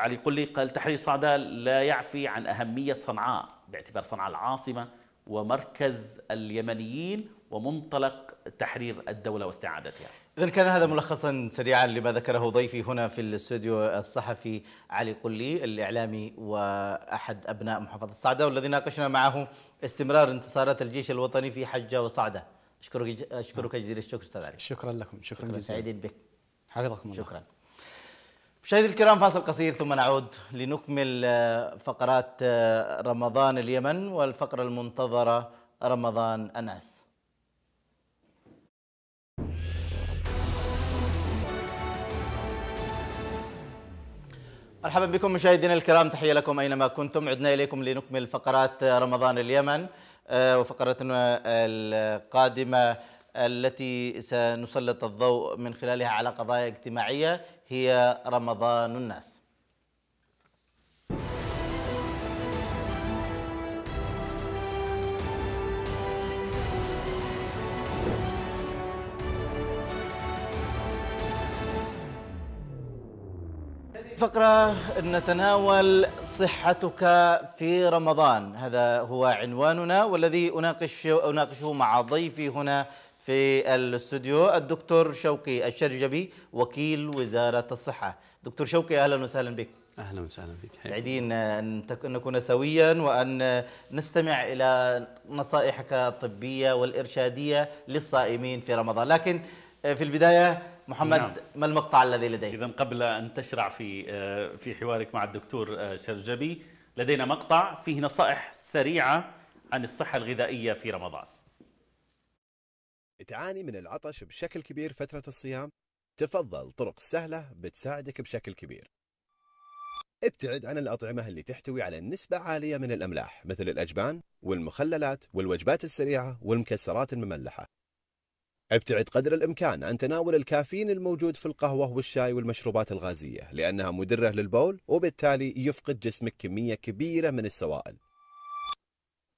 Speaker 2: علي قلي قال تحرير صعدة لا يعفي عن أهمية صنعاء باعتبار صنعاء العاصمة ومركز اليمنيين ومنطلق تحرير الدولة واستعادتها
Speaker 1: إذا كان هذا ملخصا سريعا لما ذكره ضيفي هنا في الاستوديو الصحفي علي قلي الإعلامي وأحد أبناء محافظة صعدة والذي ناقشنا معه استمرار انتصارات الجيش الوطني في حجة وصعدة أشكرك أشكرك جزيل الشكر أستاذ علي شكرا لكم شكرا, شكرا جزيلا سعيدين بك حفظكم الله شكرا مشاهدي الكرام فاصل قصير ثم نعود لنكمل آه، فقرات آه، رمضان اليمن والفقرة المنتظرة رمضان الناس مرحبا بكم مشاهدينا الكرام تحية لكم أينما كنتم عدنا إليكم لنكمل فقرات رمضان اليمن آه، وفقرتنا آه، القادمة التي سنسلط الضوء من خلالها على قضايا اجتماعية هي رمضان الناس فقرة نتناول صحتك في رمضان هذا هو عنواننا والذي أناقش أناقشه مع ضيفي هنا في الاستوديو الدكتور شوقي الشرجبي وكيل وزارة الصحة دكتور شوقي أهلا وسهلا بك أهلا وسهلا بك سعيدين أن نكون سويا وأن نستمع إلى نصائحك الطبية والإرشادية للصائمين في رمضان لكن آه، في البداية محمد نعم.
Speaker 2: ما المقطع الذي لديك؟ إذا قبل أن تشرع في آه، في حوارك مع الدكتور آه، شرجبي لدينا مقطع فيه نصائح سريعة عن الصحة الغذائية في رمضان
Speaker 6: تعاني من العطش بشكل كبير فترة الصيام؟ تفضل طرق سهلة بتساعدك بشكل كبير ابتعد عن الأطعمة اللي تحتوي على نسبة عالية من الأملاح مثل الأجبان والمخللات والوجبات السريعة والمكسرات المملحة ابتعد قدر الإمكان عن تناول الكافيين الموجود في القهوة والشاي والمشروبات الغازية لأنها مدرة للبول وبالتالي يفقد جسمك كمية كبيرة من السوائل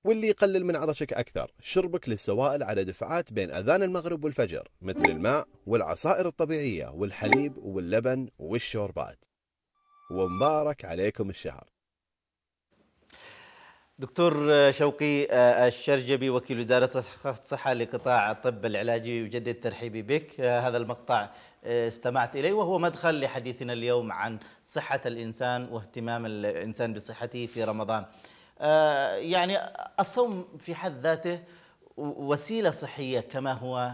Speaker 6: واللي يقلل من عطشك أكثر شربك للسوائل على دفعات بين أذان المغرب والفجر مثل الماء والعصائر الطبيعية والحليب واللبن والشوربات ومبارك عليكم الشهر
Speaker 1: دكتور شوقي آه، الشرجبي وكيل وزارة الصحة لقطاع الطب العلاجي يجدد ترحيبي بك آه، هذا المقطع آه، استمعت إليه وهو مدخل لحديثنا اليوم عن صحة الإنسان واهتمام الإنسان بصحته في رمضان يعني الصوم في حد ذاته وسيلة صحية كما هو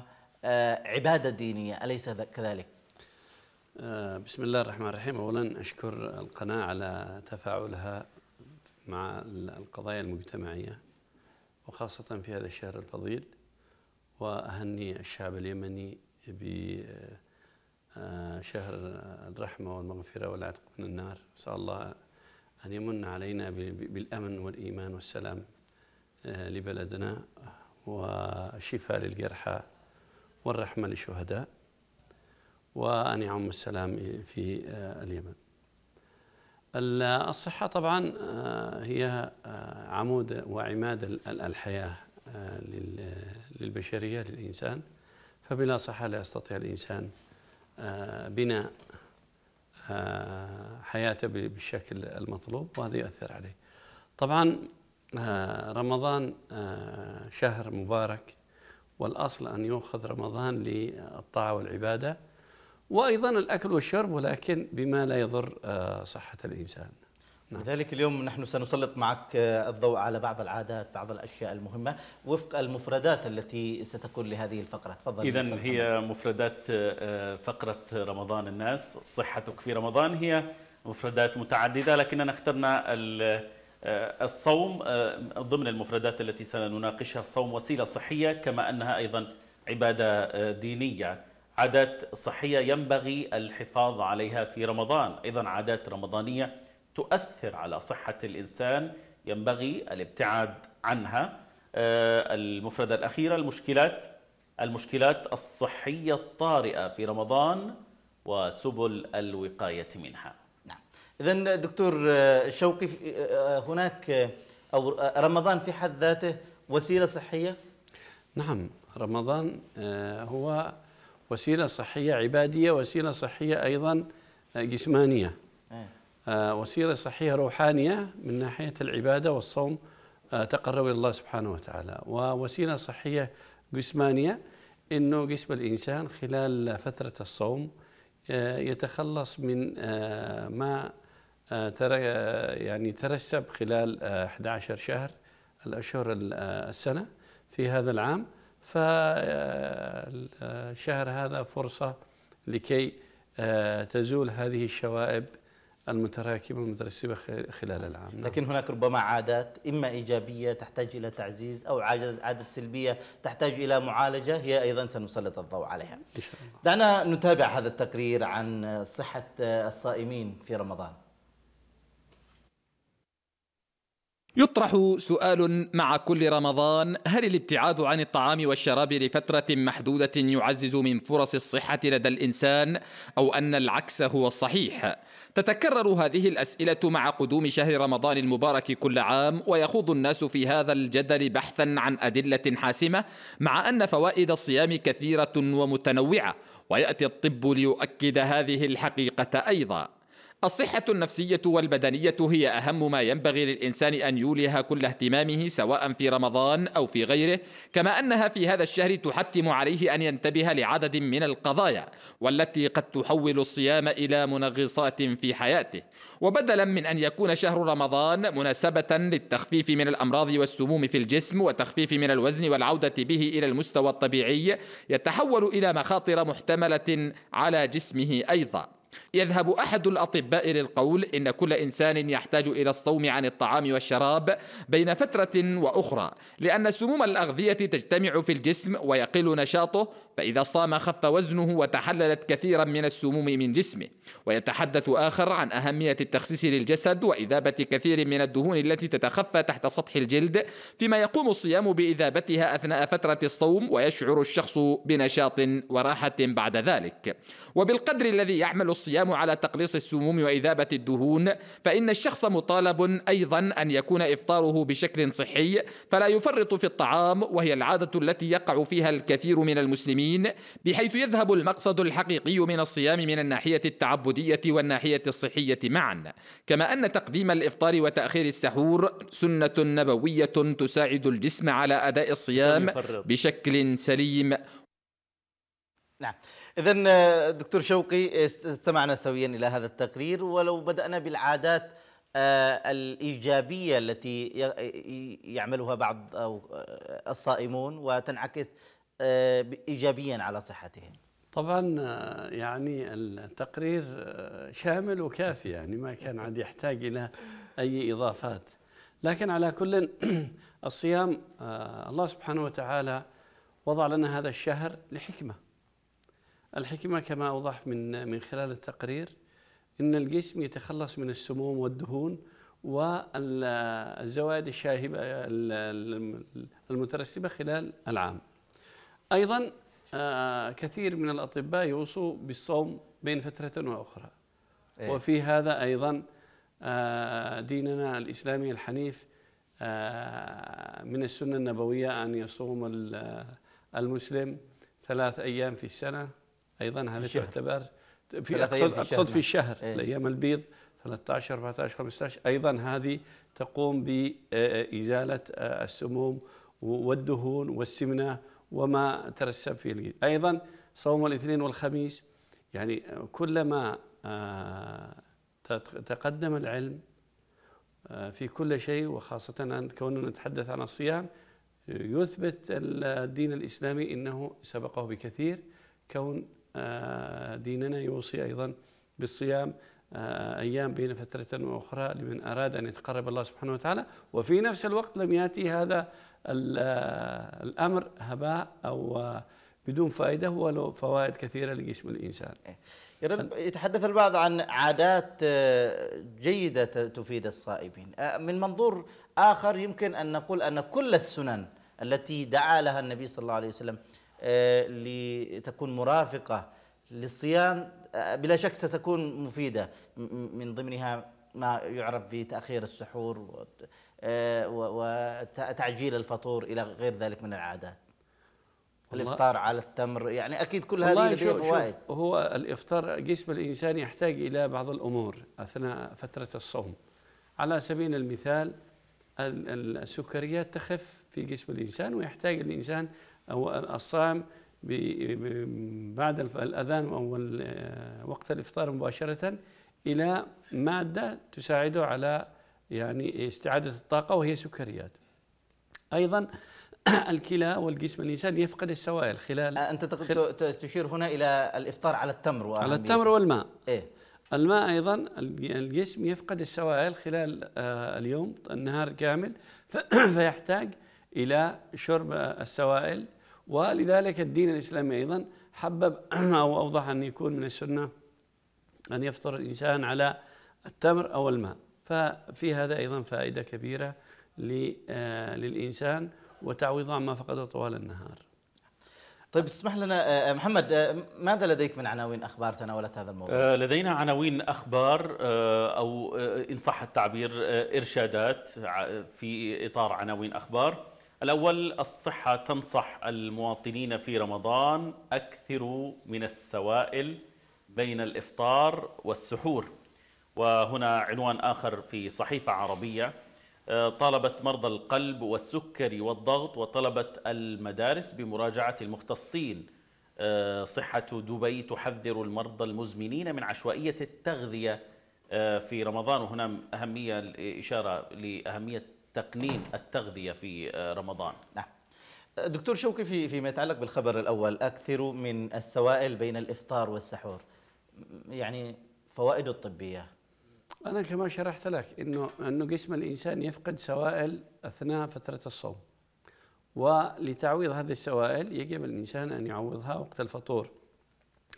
Speaker 1: عبادة دينية أليس كذلك؟
Speaker 4: بسم الله الرحمن الرحيم أولا أشكر القناة على تفاعلها مع القضايا المجتمعية وخاصة في هذا الشهر الفضيل وأهني الشعب اليمني بشهر آه، الرحمة والمغفرة والعتق من النار أسأل الله أن يمن علينا بالأمن والإيمان والسلام آه، لبلدنا والشفاء للجرحى والرحمة للشهداء وأن يعم السلام في آه، اليمن الصحة طبعا آه، هي آه، عمود وعماد الحياة آه، للبشرية للإنسان فبلا صحة لا يستطيع الإنسان بناء حياته بالشكل المطلوب وهذا يؤثر عليه طبعا رمضان شهر مبارك والأصل أن يؤخذ رمضان للطاعة والعبادة وايضا الاكل والشرب ولكن بما لا يضر آه، صحه الانسان. نعم. لذلك اليوم
Speaker 1: نحن سنسلط معك آه، الضوء على بعض العادات بعض الأشياء المهمة وفق المفردات التي ستكون لهذه الفقرة تفضل إذا هي
Speaker 2: مفردات آه، فقرة رمضان الناس صحتك في رمضان هي مفردات متعددة لكننا اخترنا الصوم ضمن المفردات التي سنناقشها الصوم وسيلة صحية كما أنها أيضا عبادة دينية عادات صحية ينبغي الحفاظ عليها في رمضان أيضا عادات رمضانية تؤثر على صحة الإنسان ينبغي الابتعاد عنها آه، المفردة الأخيرة المشكلات المشكلات الصحية الطارئة في رمضان وسبل الوقاية منها نعم إذا دكتور آه، شوقي
Speaker 4: آه، هناك أو رمضان في حد ذاته وسيلة صحية؟ نعم رمضان هو وسيلة صحية عبادية وسيلة صحية أيضا آه، جسمانية إيه. آه، وسيلة صحية روحانية من ناحية العبادة والصوم آه، تقرب إلى الله سبحانه وتعالى ووسيلة صحية جسمانية أنه جسم الإنسان خلال فترة الصوم يتخلص من ما يعني ترسب خلال 11 شهر الأشهر السنة في هذا العام فالشهر هذا فرصة لكي آه، تزول هذه الشوائب المتراكمة المترسبة خلال العام نعم. لكن
Speaker 1: هناك ربما عادات إما إيجابية تحتاج إلى تعزيز أو عادة سلبية تحتاج إلى معالجة هي أيضا سنسلط الضوء عليها إن شاء الله دعنا نتابع هذا التقرير عن صحة الصائمين في رمضان
Speaker 3: يطرح سؤال مع كل رمضان هل الابتعاد عن الطعام والشراب لفترة محدودة يعزز من فرص الصحة لدى الإنسان أو أن العكس هو الصحيح؟ تتكرر هذه الأسئلة مع قدوم شهر رمضان المبارك كل عام ويخوض الناس في هذا الجدل بحثا عن أدلة حاسمة مع أن فوائد الصيام كثيرة ومتنوعة ويأتي الطب ليؤكد هذه الحقيقة أيضاً الصحة النفسية والبدنية هي أهم ما ينبغي للإنسان أن يوليها كل اهتمامه سواء في رمضان أو في غيره، كما أنها في هذا الشهر تحتم عليه أن ينتبه لعدد من القضايا والتي قد تحول الصيام إلى منغصات في حياته، وبدلا من أن يكون شهر رمضان مناسبة للتخفيف من الأمراض والسموم في الجسم وتخفيف من الوزن والعودة به إلى المستوى الطبيعي، يتحول إلى مخاطر محتملة على جسمه أيضا. يذهب أحد الأطباء للقول إن كل إنسان يحتاج إلى الصوم عن الطعام والشراب بين فترة وأخرى لأن سموم الأغذية تجتمع في الجسم ويقل نشاطه فإذا صام خف وزنه وتحللت كثيرا من السموم من جسمه ويتحدث آخر عن أهمية التخسيس للجسد وإذابة كثير من الدهون التي تتخفى تحت سطح الجلد فيما يقوم الصيام بإذابتها أثناء فترة الصوم ويشعر الشخص بنشاط وراحة بعد ذلك وبالقدر الذي يعمل الصيام على تقليص السموم وإذابة الدهون فإن الشخص مطالب أيضا أن يكون إفطاره بشكل صحي فلا يفرط في الطعام وهي العادة التي يقع فيها الكثير من المسلمين المسلمين بحيث يذهب المقصد الحقيقي من الصيام من الناحية التعبدية والناحية الصحية معا كما أن تقديم الإفطار وتأخير السحور سنة نبوية تساعد الجسم على أداء الصيام بشكل سليم
Speaker 1: نعم إذا دكتور شوقي استمعنا سويا إلى هذا التقرير ولو بدأنا بالعادات آه، الإيجابية التي يعملها بعض آه، الصائمون وتنعكس آه، إيجابيا على صحتهم
Speaker 4: طبعا آه، يعني التقرير آه، شامل وكافي يعني ما كان عاد يحتاج إلى أي إضافات لكن على كل الصيام الله سبحانه وتعالى وضع لنا هذا الشهر لحكمة الحكمة كما أوضح من من خلال التقرير إن الجسم يتخلص من السموم والدهون والزوائد الشاهبة المترسبة خلال العام أيضا آه، كثير من الأطباء يوصوا بالصوم بين فترة وأخرى إيه؟ وفي هذا أيضا آه، ديننا الإسلامي الحنيف آه، من السنة النبوية أن يصوم المسلم ثلاث أيام في السنة أيضا هذا تعتبر في أقصد, في أقصد في نعم. الشهر إيه؟ الأيام البيض 13 14 15 أيضا هذه تقوم بإزالة السموم والدهون والسمنة وما ترسب فيه الجديد أيضا صوم الاثنين والخميس يعني كلما آه، تقدم العلم آه، في كل شيء وخاصة أن كوننا نتحدث عن الصيام يثبت الدين الإسلامي أنه سبقه بكثير كون آه، ديننا يوصي أيضا بالصيام أيام بين فترة وأخرى لمن أراد أن يتقرب الله سبحانه وتعالى وفي نفس الوقت لم يأتي هذا الامر هباء او بدون فائده وله فوائد كثيره لجسم الانسان. إيه.
Speaker 1: يتحدث البعض عن عادات آه، جيده تفيد الصائمين، آه، من منظور اخر يمكن ان نقول ان كل السنن التي دعا لها النبي صلى الله عليه وسلم آه، لتكون مرافقه للصيام بلا شك ستكون مفيده من ضمنها ما يعرف بتاخير السحور آه، وتعجيل الفطور الى غير ذلك من العادات الافطار على التمر يعني اكيد كل هذه لديه فوائد
Speaker 4: هو الافطار جسم الانسان يحتاج الى بعض الامور اثناء فتره الصوم على سبيل المثال السكريات تخف في جسم الانسان ويحتاج الانسان او الصائم بعد الاذان او وقت الافطار مباشره الى ماده تساعده على يعني استعادة الطاقة وهي سكريات أيضا الكلى والجسم الإنسان يفقد السوائل خلال آه، أنت خل... تشير هنا إلى الإفطار على التمر على التمر والماء إيه؟ الماء أيضا الجسم يفقد السوائل خلال آه، اليوم النهار كامل فيحتاج إلى شرب السوائل ولذلك الدين الإسلامي أيضا حبب أو أوضح أن يكون من السنة أن يفطر الإنسان على التمر أو الماء ففي هذا أيضا فائدة كبيرة آه، للإنسان وتعويض عما فقده طوال النهار
Speaker 1: طيب اسمح لنا آه، آه، محمد ماذا لديك من عناوين اخبار تناولت هذا
Speaker 2: الموضوع؟ لدينا عناوين اخبار او ان صح التعبير ارشادات في اطار عناوين اخبار. الاول الصحه تنصح المواطنين في رمضان اكثروا من السوائل بين الافطار والسحور. وهنا عنوان آخر في صحيفة عربية آه، طالبت مرضى القلب والسكري والضغط وطلبت المدارس بمراجعة المختصين آه، صحة دبي تحذر المرضى المزمنين من عشوائية التغذية آه، في رمضان وهنا أهمية الإشارة لأهمية تقنين التغذية في رمضان نعم
Speaker 1: دكتور شوقي في فيما يتعلق بالخبر الأول أكثر من السوائل بين الإفطار والسحور يعني فوائده الطبية
Speaker 4: أنا كما شرحت لك إنه أنه جسم الإنسان يفقد سوائل أثناء فترة الصوم ولتعويض هذه السوائل يجب الإنسان أن يعوضها وقت الفطور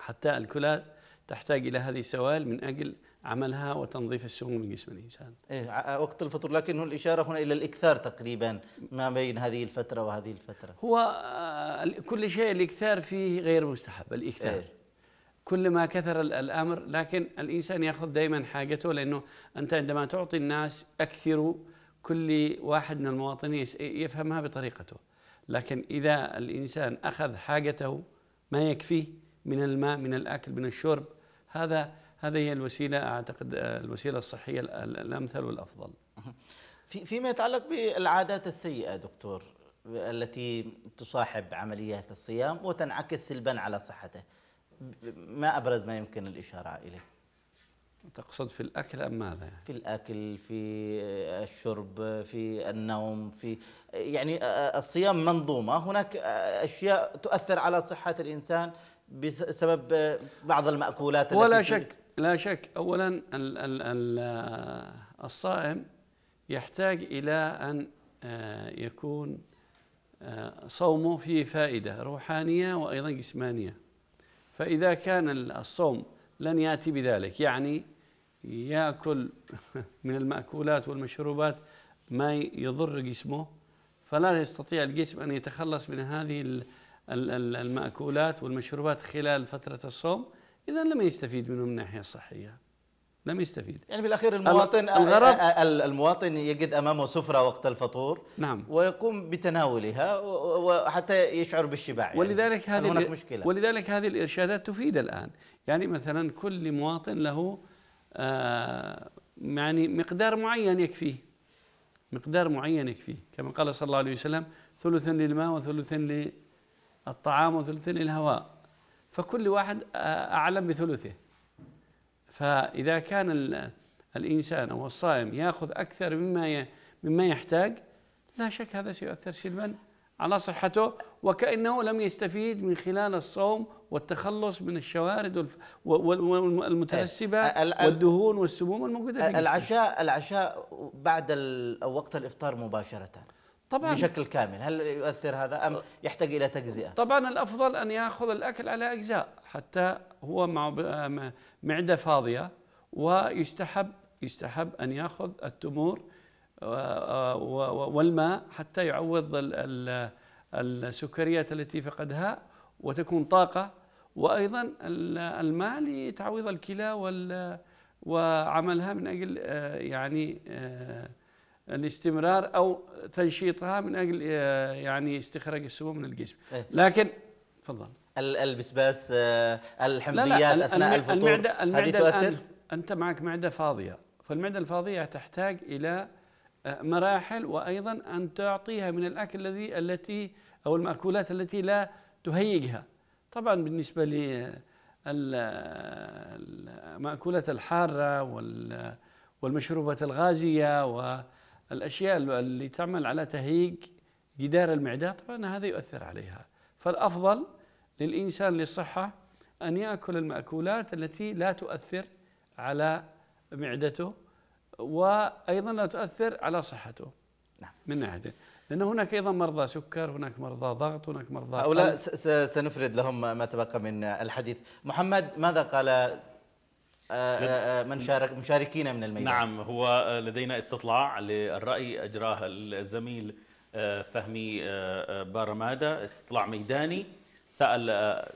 Speaker 4: حتى الكلى تحتاج إلى هذه السوائل من أجل عملها وتنظيف السموم من جسم الإنسان إيه وقت الفطور لكن الإشارة هنا إلى الإكثار تقريبا ما بين
Speaker 1: هذه الفترة وهذه الفترة
Speaker 4: هو آه، كل شيء الإكثار فيه غير مستحب الإكثار إيه؟ كل ما كثر الأمر لكن الإنسان يأخذ دائما حاجته لأنه أنت عندما تعطي الناس أكثر كل واحد من المواطنين يفهمها بطريقته لكن إذا الإنسان أخذ حاجته ما يكفيه من الماء من الأكل من الشرب هذا هذه هي الوسيلة أعتقد آه، الوسيلة الصحية الأمثل والأفضل
Speaker 1: في فيما يتعلق بالعادات السيئة دكتور التي تصاحب عمليات الصيام وتنعكس سلبا على صحته ما أبرز ما يمكن الإشارة إليه
Speaker 4: تقصد في الأكل أم ماذا؟ يعني؟ في الأكل في
Speaker 1: الشرب في النوم في يعني آه، آه، الصيام منظومة هناك آه، أشياء تؤثر على صحة الإنسان بسبب بعض المأكولات ولا شك
Speaker 4: لا شك أولا الـ الـ الـ الصائم يحتاج إلى أن يكون صومه فيه فائدة روحانية وأيضا جسمانية فإذا كان الصوم لن يأتي بذلك يعني يأكل من المأكولات والمشروبات ما يضر جسمه فلا يستطيع الجسم أن يتخلص من هذه المأكولات والمشروبات خلال فترة الصوم إذا لم يستفيد منه من الناحية الصحية لم يستفيد
Speaker 1: يعني بالاخير المواطن الغرض
Speaker 4: المواطن
Speaker 1: يجد امامه سفره وقت الفطور نعم ويقوم بتناولها وحتى يشعر
Speaker 4: بالشبع يعني ولذلك هذه هناك مشكله ولذلك هذه الارشادات تفيد الان يعني مثلا كل مواطن له آه، يعني مقدار معين يكفيه مقدار معين يكفيه كما قال صلى الله عليه وسلم ثلثا للماء وثلثا للطعام وثلثا للهواء فكل واحد آه، اعلم بثلثه فإذا كان الإنسان أو الصائم يأخذ أكثر مما مما يحتاج لا شك هذا سيؤثر سلبا على صحته وكأنه لم يستفيد من خلال الصوم والتخلص من الشوارد والمترسبة إيه. والدهون والسموم الموجودة في العشاء العشاء بعد
Speaker 1: وقت الإفطار مباشرةً طبعا بشكل كامل هل يؤثر هذا ام يحتاج الى
Speaker 4: تجزئه طبعا الافضل ان ياخذ الاكل على اجزاء حتى هو مع معده فاضيه ويستحب يستحب ان ياخذ التمور آه، آه، والماء حتى يعوض السكريات التي فقدها وتكون طاقه وايضا الماء لتعويض الكلى وعملها من اجل آه، يعني الاستمرار او تنشيطها من اجل آه، يعني استخراج السموم من الجسم إيه. لكن تفضل البسباس آه، الحمضيات لا لا اثناء الفطور المعدة المعدة هذه تؤثر انت معك معده فاضيه فالمعده الفاضيه تحتاج الى آه، مراحل وايضا ان تعطيها من الاكل الذي التي او الماكولات التي لا تهيجها طبعا بالنسبه للمأكولات الحاره والمشروبات الغازيه و الأشياء اللي تعمل على تهيج جدار المعدة طبعا هذا يؤثر عليها فالأفضل للإنسان للصحة أن يأكل المأكولات التي لا تؤثر على معدته وأيضا لا تؤثر على صحته نعم. من ناحيه لأن هناك أيضا مرضى سكر هناك مرضى ضغط هناك مرضى هؤلاء
Speaker 1: سنفرد لهم ما تبقى من الحديث محمد ماذا قال
Speaker 2: آه، آه، آه، من نعم. شارك مشاركين من الميدان نعم هو لدينا استطلاع للرأي أجراه الزميل فهمي بارمادة استطلاع ميداني سأل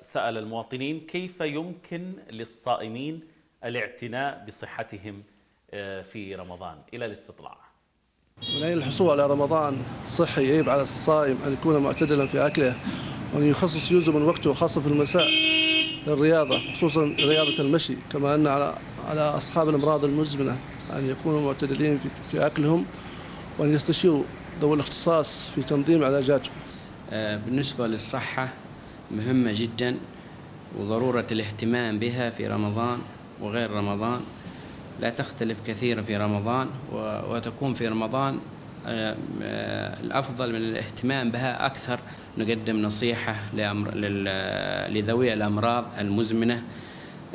Speaker 2: سأل المواطنين كيف يمكن للصائمين الاعتناء بصحتهم في رمضان إلى الاستطلاع
Speaker 4: من أين الحصول على رمضان صحي يجب على الصائم أن يكون معتدلا في أكله وأن يخصص جزء من وقته خاصة في المساء للرياضة خصوصا رياضة المشي كما أن على على أصحاب الأمراض المزمنة أن يكونوا معتدلين في, في أكلهم وأن يستشيروا ذوي الاختصاص في تنظيم علاجاتهم آه، بالنسبة
Speaker 6: للصحة مهمة جدا وضرورة الاهتمام بها في رمضان وغير رمضان لا تختلف كثيرا في رمضان وتكون في رمضان آه، الأفضل من الاهتمام بها أكثر نقدم نصيحة لذوي الأمراض المزمنة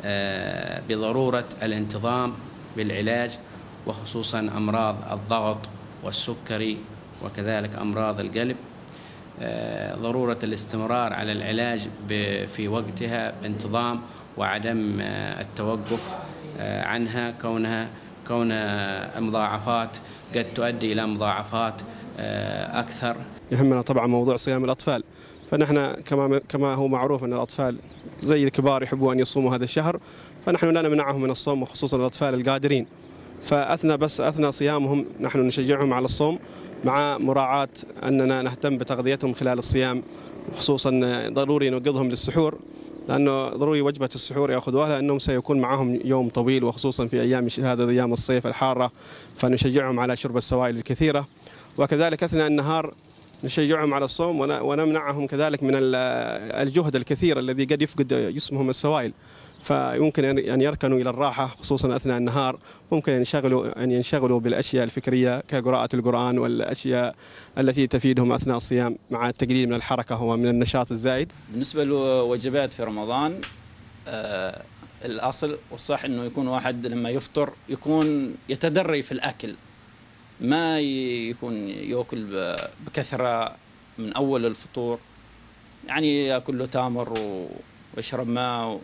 Speaker 6: آه، بضرورة الانتظام بالعلاج وخصوصا أمراض الضغط والسكري وكذلك أمراض القلب آه، ضرورة الاستمرار على العلاج في وقتها بانتظام وعدم التوقف عنها كونها كون آه، مضاعفات قد تؤدي
Speaker 1: إلى مضاعفات آه، أكثر
Speaker 6: يهمنا طبعا موضوع صيام الأطفال فنحن كما كما هو معروف ان الاطفال زي الكبار يحبوا ان يصوموا هذا الشهر فنحن لا نمنعهم من الصوم وخصوصا الاطفال القادرين فاثنى بس اثنى صيامهم نحن نشجعهم على الصوم مع مراعاه اننا نهتم بتغذيتهم خلال الصيام وخصوصا ضروري نوقظهم للسحور لانه ضروري وجبه السحور ياخذوها لانهم سيكون معهم يوم طويل وخصوصا في ايام هذا ايام الصيف الحاره فنشجعهم على شرب السوائل الكثيره وكذلك اثناء النهار نشجعهم على الصوم ونمنعهم كذلك من الجهد الكثير الذي قد يفقد جسمهم السوائل فيمكن أن يركنوا إلى الراحة خصوصا أثناء النهار ممكن أن ينشغلوا, أن ينشغلوا بالأشياء الفكرية كقراءة القرآن والأشياء التي تفيدهم أثناء الصيام مع التقليل من الحركة ومن النشاط
Speaker 2: الزائد بالنسبة للوجبات في رمضان آه الأصل والصح أنه يكون واحد لما يفطر يكون يتدري في الأكل ما يكون يأكل بكثرة من أول الفطور يعني يأكل له تمر ويشرب ماء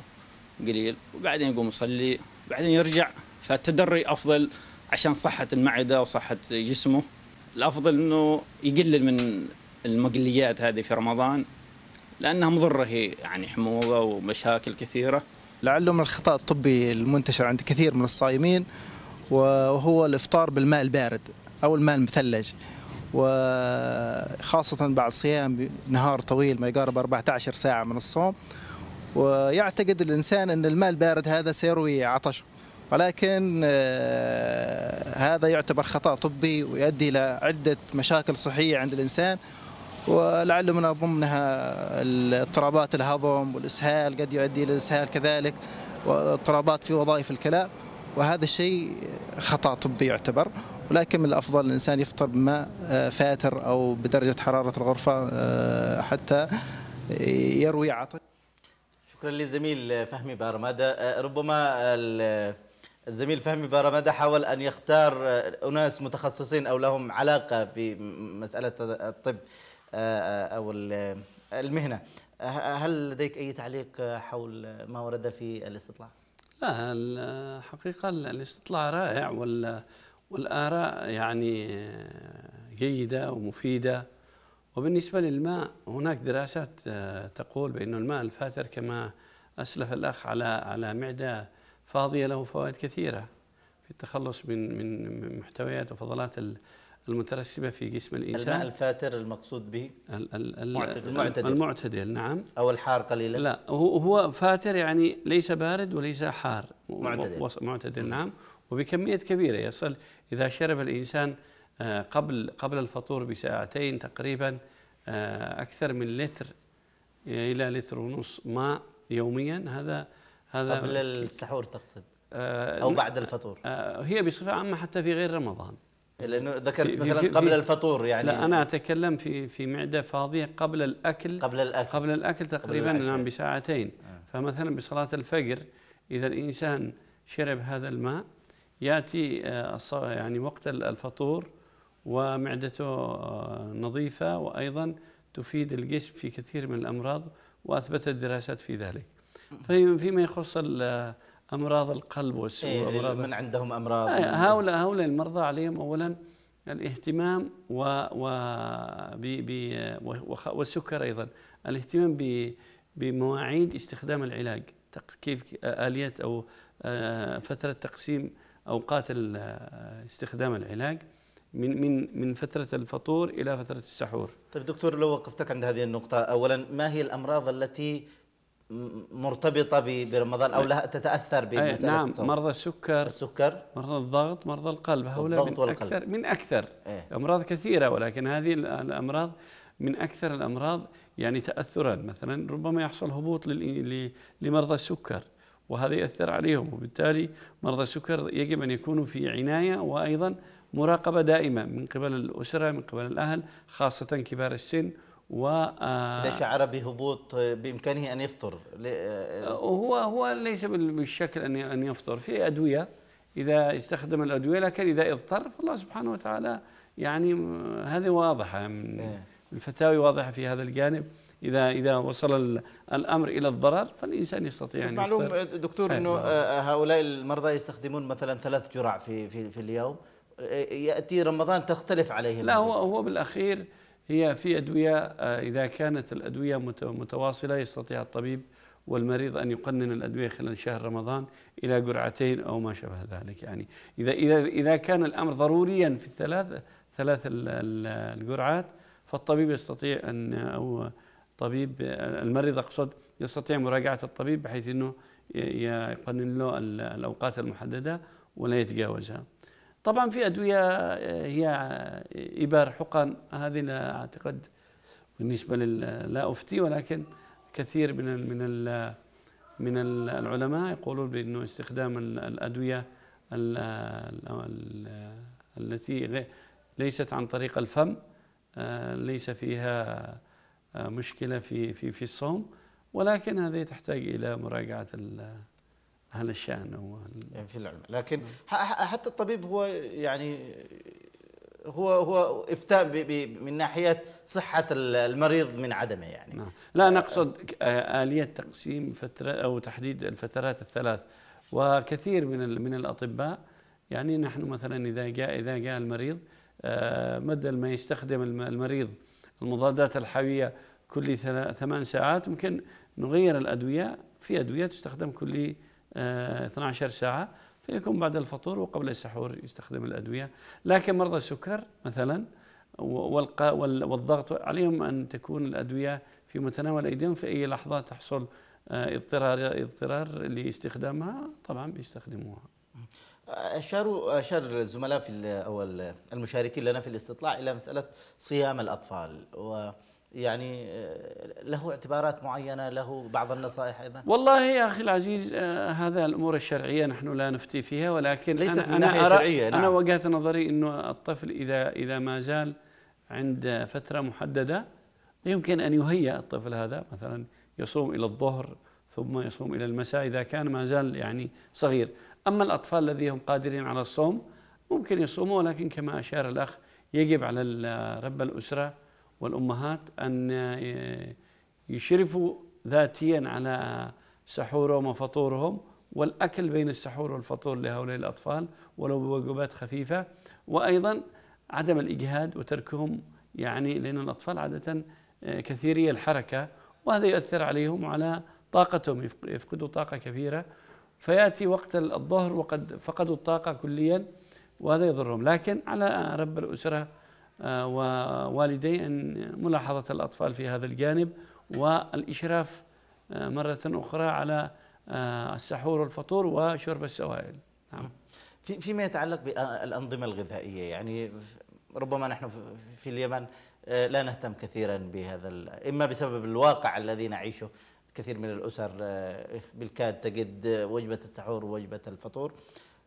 Speaker 2: قليل وبعدين يقوم يصلي بعدين يرجع فالتدري افضل عشان صحه المعده وصحه جسمه الافضل انه يقلل من المقليات هذه في رمضان لانها مضره هي يعني حموضه ومشاكل كثيره لعله من الخطا الطبي
Speaker 1: المنتشر عند كثير من الصائمين وهو الافطار بالماء البارد او الماء المثلج وخاصه بعد صيام نهار طويل ما يقارب 14 ساعه من الصوم ويعتقد الإنسان أن الماء البارد هذا سيروي عطشه ولكن آه، هذا يعتبر خطأ طبي ويؤدي إلى عدة مشاكل صحية عند الإنسان ولعل من ضمنها اضطرابات الهضم والإسهال قد يؤدي إلى الإسهال كذلك واضطرابات في وظائف الكلى وهذا الشيء خطأ طبي يعتبر ولكن من الافضل الانسان يفطر بماء آه، فاتر او بدرجه حراره الغرفه آه، حتى يروي عطش شكرا للزميل فهمي بارمادا آه، ربما الزميل فهمي بارمادا حاول أن يختار أناس متخصصين أو لهم علاقة بمسألة الطب آه، آه، أو المهنة هل لديك أي تعليق حول ما ورد في الاستطلاع؟
Speaker 4: لا الحقيقة الاستطلاع رائع والآراء يعني جيدة ومفيدة وبالنسبة للماء هناك دراسات آه، تقول بأن الماء الفاتر كما أسلف الأخ على على معدة فاضية له فوائد كثيرة في التخلص من من محتويات وفضلات المترسبة في جسم الإنسان الماء
Speaker 1: الفاتر المقصود به
Speaker 4: المعتدل, المعتدل, المعتدل نعم أو الحار قليلا لا هو فاتر يعني ليس بارد وليس حار معتدل معتدل نعم وبكمية كبيرة يصل إذا شرب الإنسان آه، قبل قبل الفطور بساعتين تقريبا آه، اكثر من لتر الى لتر ونص ماء يوميا هذا هذا قبل
Speaker 1: السحور تقصد
Speaker 4: آه، او بعد الفطور هي بصفه عامه حتى في غير رمضان
Speaker 1: لانه ذكرت مثلا في قبل الفطور يعني لا انا
Speaker 4: اتكلم في في معده فاضيه قبل الاكل قبل الاكل قبل الاكل تقريبا نعم بساعتين فمثلا بصلاه الفجر اذا الانسان شرب هذا الماء ياتي يعني وقت الفطور ومعدته آه، نظيفة وأيضا تفيد الجسم في كثير من الأمراض وأثبتت الدراسات في ذلك فيما يخص آه، أمراض القلب والسموم إيه، من عندهم أمراض آه، هؤلاء هؤلاء المرضى عليهم أولا الاهتمام و, و ب ب والسكر أيضا الاهتمام بمواعيد استخدام العلاج كيف آليات أو فترة تقسيم أوقات استخدام العلاج من من من فتره الفطور الى فتره السحور. طيب دكتور لو وقفتك عند هذه النقطه، اولا ما هي
Speaker 1: الامراض التي مرتبطه برمضان او لها تتاثر بمساله نعم الصوم.
Speaker 4: مرضى السكر السكر مرضى الضغط مرضى القلب هؤلاء من والقلب. اكثر من اكثر إيه؟ امراض كثيره ولكن هذه الامراض من اكثر الامراض يعني تاثرا مثلا ربما يحصل هبوط لمرضى السكر وهذا يؤثر عليهم وبالتالي مرضى السكر يجب ان يكونوا في عنايه وايضا مراقبه دائمه من قبل الاسره من قبل الاهل خاصه كبار السن و اذا آه، شعر بهبوط بامكانه ان يفطر آه، هو هو ليس بالشكل ان ان يفطر في ادويه اذا استخدم الادويه لكن اذا اضطر فالله سبحانه وتعالى يعني هذه واضحه من إيه. الفتاوي واضحه في هذا الجانب اذا اذا وصل الامر الى الضرر فالانسان يستطيع ان معلوم دكتور إيه. انه
Speaker 1: آه، هؤلاء المرضى يستخدمون مثلا ثلاث جرع في في في اليوم ياتي رمضان تختلف عليه
Speaker 4: لا هو هو بالاخير هي في ادويه آه، اذا كانت الادويه متواصله يستطيع الطبيب والمريض ان يقنن الادويه خلال شهر رمضان الى جرعتين او ما شابه ذلك يعني اذا اذا اذا كان الامر ضروريا في الثلاث ثلاث الجرعات فالطبيب يستطيع ان او طبيب المريض اقصد يستطيع مراجعه الطبيب بحيث انه يقنن له الاوقات المحدده ولا يتجاوزها. طبعا في ادويه آه، هي آه، ابار حقن هذه لا اعتقد بالنسبه لا افتي ولكن كثير من الـ من الـ من العلماء يقولون بانه استخدام الادويه التي ليست عن طريق الفم آه، ليس فيها مشكله في في في الصوم ولكن هذه تحتاج الى مراجعه هذا الشأن وهل... يعني
Speaker 1: في العلم لكن حتى الطبيب هو يعني هو هو افتاء من ناحيه صحه المريض من عدمه يعني
Speaker 4: نعم. لا نقصد آه، آه. آه، اليه تقسيم فتره او تحديد الفترات الثلاث وكثير من من الاطباء يعني نحن مثلا اذا جاء اذا جاء المريض بدل ما يستخدم المريض المضادات الحيويه كل ثمان ساعات ممكن نغير الادويه في ادويه تستخدم كل 12 آه، ساعة فيكون بعد الفطور وقبل السحور يستخدم الأدوية لكن مرضى السكر مثلا والضغط عليهم أن تكون الأدوية في متناول أيديهم في أي لحظة تحصل آه، اضطرار اضطرار لاستخدامها طبعا بيستخدموها
Speaker 1: اشاروا اشار الزملاء في او المشاركين لنا في الاستطلاع الى مساله صيام الاطفال و يعني آه، له اعتبارات معينة له بعض النصائح أيضا
Speaker 4: والله يا أخي العزيز آه، هذا الأمور الشرعية نحن لا نفتي فيها ولكن ليست أنا, من أنا, أرى نعم. أنا وجهة نظري أنه الطفل إذا, إذا ما زال عند فترة محددة يمكن أن يهيئ الطفل هذا مثلا يصوم إلى الظهر ثم يصوم إلى المساء إذا كان ما زال يعني صغير أما الأطفال الذين هم قادرين على الصوم ممكن يصوموا ولكن كما أشار الأخ يجب على رب الأسرة والأمهات أن آه، يشرفوا ذاتيا على سحورهم وفطورهم والأكل بين السحور والفطور لهؤلاء الأطفال ولو بوجبات خفيفة وأيضا عدم الإجهاد وتركهم يعني لأن الأطفال عادة آه، كثيري الحركة وهذا يؤثر عليهم وعلى طاقتهم يفقدوا طاقة كبيرة فيأتي وقت الظهر وقد فقدوا الطاقة كليا وهذا يضرهم لكن على رب الأسرة آه، ووالدي أن ملاحظة الأطفال في هذا الجانب والإشراف آه، مرة أخرى على آه، السحور والفطور وشرب السوائل نعم. في فيما يتعلق بالأنظمة الغذائية يعني ربما
Speaker 1: نحن في اليمن لا نهتم كثيرا بهذا إما بسبب الواقع الذي نعيشه كثير من الأسر بالكاد تجد وجبة السحور ووجبة الفطور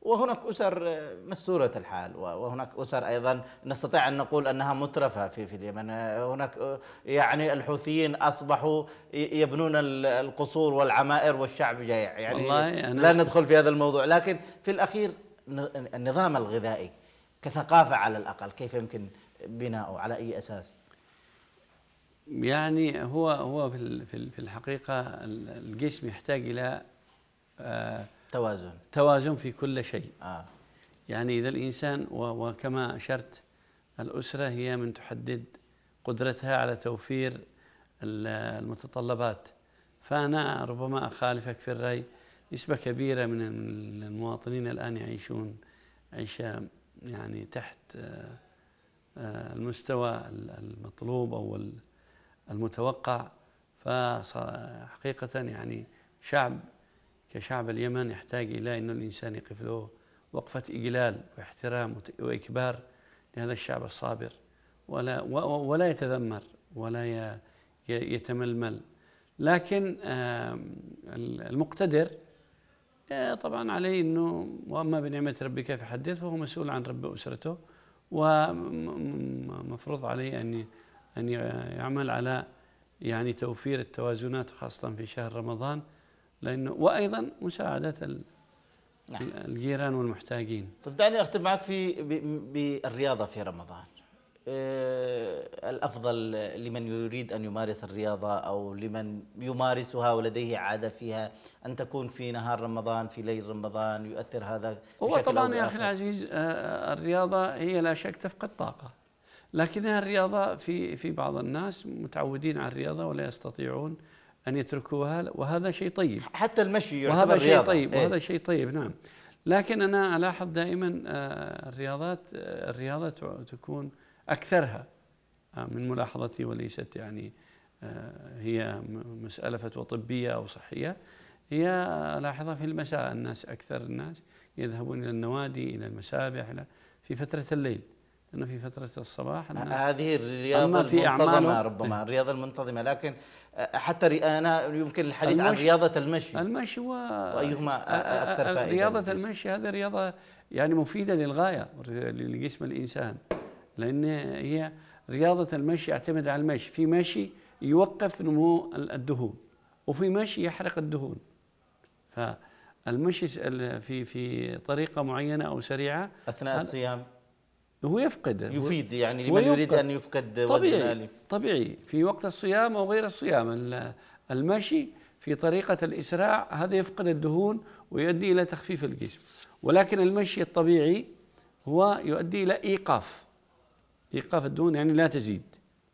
Speaker 1: وهناك أسر مستورة الحال وهناك أسر أيضا نستطيع أن نقول أنها مترفة في في اليمن هناك يعني الحوثيين أصبحوا يبنون القصور والعمائر والشعب جائع يعني والله أنا لا ندخل في هذا الموضوع لكن في الأخير النظام الغذائي كثقافة على الأقل كيف يمكن بناؤه على أي أساس
Speaker 4: يعني هو هو في في الحقيقة الجسم يحتاج إلى آه توازن توازن في كل شيء آه. يعني إذا الإنسان وكما أشرت الأسرة هي من تحدد قدرتها على توفير المتطلبات فأنا ربما أخالفك في الرأي نسبة كبيرة من المواطنين الآن يعيشون عيشة يعني تحت آه، آه، المستوى المطلوب أو المتوقع فحقيقة يعني شعب كشعب اليمن يحتاج إلى أن الإنسان يقف له وقفة إجلال واحترام وإكبار لهذا الشعب الصابر ولا ولا يتذمر ولا يتململ لكن المقتدر آه، طبعا عليه انه واما بنعمه ربك فحدث فهو مسؤول عن رب اسرته ومفروض عليه ان ان يعمل على يعني توفير التوازنات خاصه في شهر رمضان لانه وايضا مساعده نعم. الجيران والمحتاجين
Speaker 1: طب دعني اختم معك في بالرياضه في رمضان أه الافضل لمن يريد ان يمارس الرياضه او لمن يمارسها ولديه عاده فيها ان تكون في نهار رمضان في ليل رمضان يؤثر هذا هو طبعا يا اخي
Speaker 4: العزيز آه، آه، الرياضه هي لا شك تفقد طاقه لكنها الرياضه في في بعض الناس متعودين على الرياضه ولا يستطيعون أن يتركوها وهذا شيء طيب حتى المشي وهذا شيء طيب ايه؟ وهذا شيء طيب نعم لكن أنا ألاحظ دائما آه، الرياضات آه، الرياضة تكون أكثرها آه، من ملاحظتي وليست يعني هي مسألة فتوى طبية أو صحية هي ألاحظها في المساء الناس أكثر الناس يذهبون إلى النوادي إلى المسابح إلى في فترة الليل انه في فتره الصباح الناس هذه الرياضه في المنتظمه ربما
Speaker 1: الرياضه المنتظمه لكن آه، حتى انا يمكن الحديث عن رياضه
Speaker 4: المشي المشي و وايهما آه، آه، اكثر فائده رياضه المشي هذه رياضه يعني مفيده للغايه لجسم الانسان لان هي رياضه المشي يعتمد على المشي في مشي يوقف نمو الدهون وفي مشي يحرق الدهون فالمشي في في طريقه معينه او سريعه اثناء الصيام هو يفقد يفيد يعني لمن يريد ان يفقد وزن طبيعي آلي. طبيعي في وقت الصيام او غير الصيام المشي في طريقه الاسراع هذا يفقد الدهون ويؤدي الى تخفيف الجسم ولكن المشي الطبيعي هو يؤدي الى ايقاف ايقاف الدهون يعني لا تزيد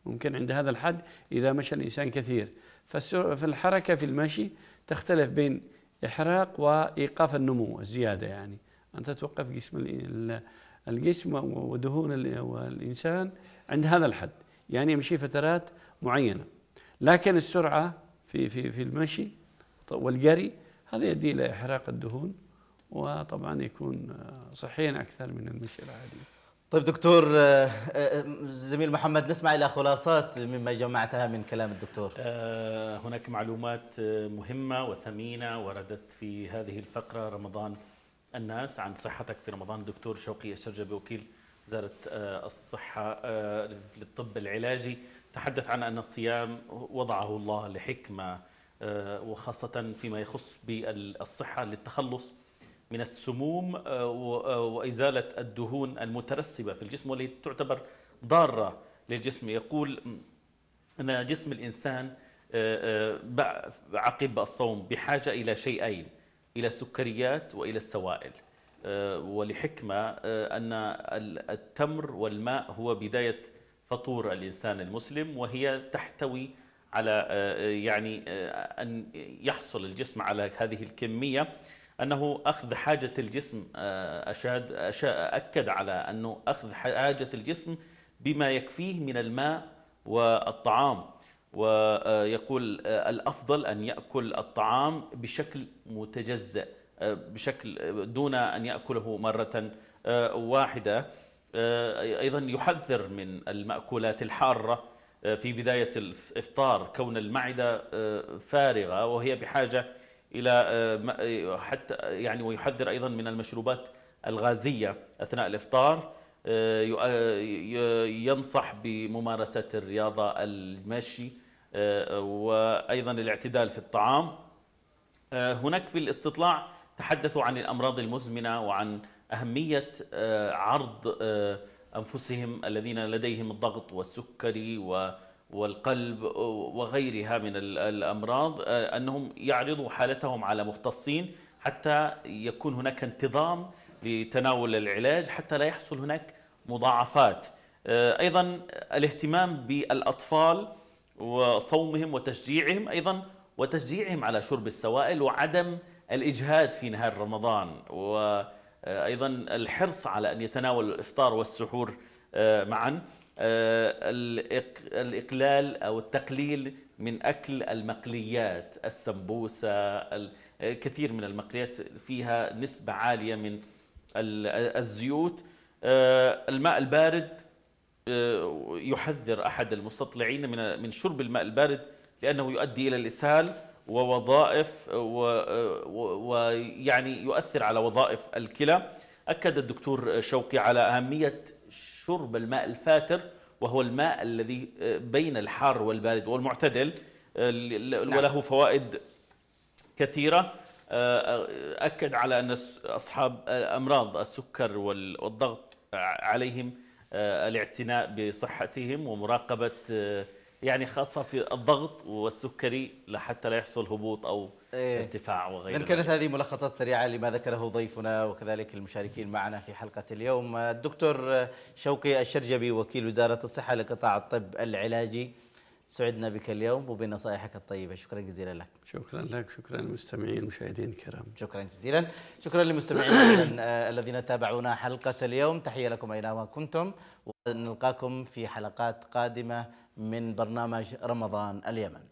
Speaker 4: ممكن عند هذا الحد اذا مشى الانسان كثير فالحركه في المشي تختلف بين احراق وايقاف النمو الزياده يعني انت توقف جسم الجسم ودهون الإنسان عند هذا الحد يعني يمشي فترات معينة لكن السرعة في في في المشي والجري هذا يؤدي إلى إحراق الدهون وطبعا يكون صحيا أكثر من المشي العادي طيب دكتور آه، آه،
Speaker 1: زميل محمد نسمع الى خلاصات مما جمعتها من كلام الدكتور. آه، هناك
Speaker 2: معلومات مهمه وثمينه وردت في هذه الفقره رمضان الناس عن صحتك في رمضان دكتور شوقي الشرجبي وكيل وزارة آه، الصحة آه، للطب العلاجي تحدث عن أن الصيام وضعه الله لحكمة آه، وخاصة فيما يخص بالصحة للتخلص من السموم وإزالة الدهون المترسبة في الجسم والتي تعتبر ضارة للجسم يقول أن جسم الإنسان عقب الصوم بحاجة إلى شيئين إلى السكريات وإلى السوائل آه، ولحكمة آه، أن التمر والماء هو بداية فطور الإنسان المسلم وهي تحتوي على آه، يعني أن يحصل الجسم على هذه الكمية أنه أخذ حاجة الجسم أشاد أكد على أنه أخذ حاجة الجسم بما يكفيه من الماء والطعام ويقول آه، الافضل ان ياكل الطعام بشكل متجزأ آه، بشكل آه، دون ان ياكله مره واحده ايضا يحذر من الماكولات الحاره في بدايه الافطار كون المعده فارغه وهي بحاجه الى حتى يعني ويحذر ايضا من المشروبات الغازيه اثناء الافطار ينصح بممارسه الرياضه المشي آه، وايضا الاعتدال في الطعام آه، هناك في الاستطلاع تحدثوا عن الامراض المزمنه وعن اهميه آه، عرض انفسهم الذين لديهم الضغط والسكري والقلب وغيرها من الامراض انهم يعرضوا حالتهم على مختصين حتى يكون هناك انتظام لتناول العلاج حتى لا يحصل هناك مضاعفات ايضا الاهتمام بالاطفال وصومهم وتشجيعهم أيضا وتشجيعهم على شرب السوائل وعدم الإجهاد في نهار رمضان وأيضا الحرص على أن يتناولوا الإفطار والسحور آه، معا آه، الإقلال أو التقليل من أكل المقليات السمبوسة كثير من المقليات فيها نسبة عالية من الزيوت آه، الماء البارد يحذر أحد المستطلعين من من شرب الماء البارد لأنه يؤدي إلى الإسهال ووظائف ويعني يؤثر على وظائف الكلى أكد الدكتور شوقي على أهمية شرب الماء الفاتر وهو الماء الذي بين الحار والبارد والمعتدل نعم. وله فوائد كثيرة أكد على أن أصحاب أمراض السكر والضغط عليهم آه، الاعتناء بصحتهم ومراقبه آه، يعني خاصه في الضغط والسكري لحتى لا يحصل هبوط او إيه. ارتفاع وغيره إن كانت
Speaker 1: هذه ملخصات سريعه لما ذكره ضيفنا وكذلك المشاركين معنا في حلقه اليوم الدكتور شوقي الشرجبي وكيل وزاره الصحه لقطاع الطب العلاجي سعدنا بك اليوم وبنصائحك الطيبة شكرا
Speaker 4: جزيلا لك شكرا لك شكرا للمستمعين المشاهدين الكرام
Speaker 1: شكرا جزيلا شكرا للمستمعين آه، الذين تابعونا حلقة اليوم تحية لكم أينما كنتم ونلقاكم في حلقات قادمة من برنامج رمضان اليمن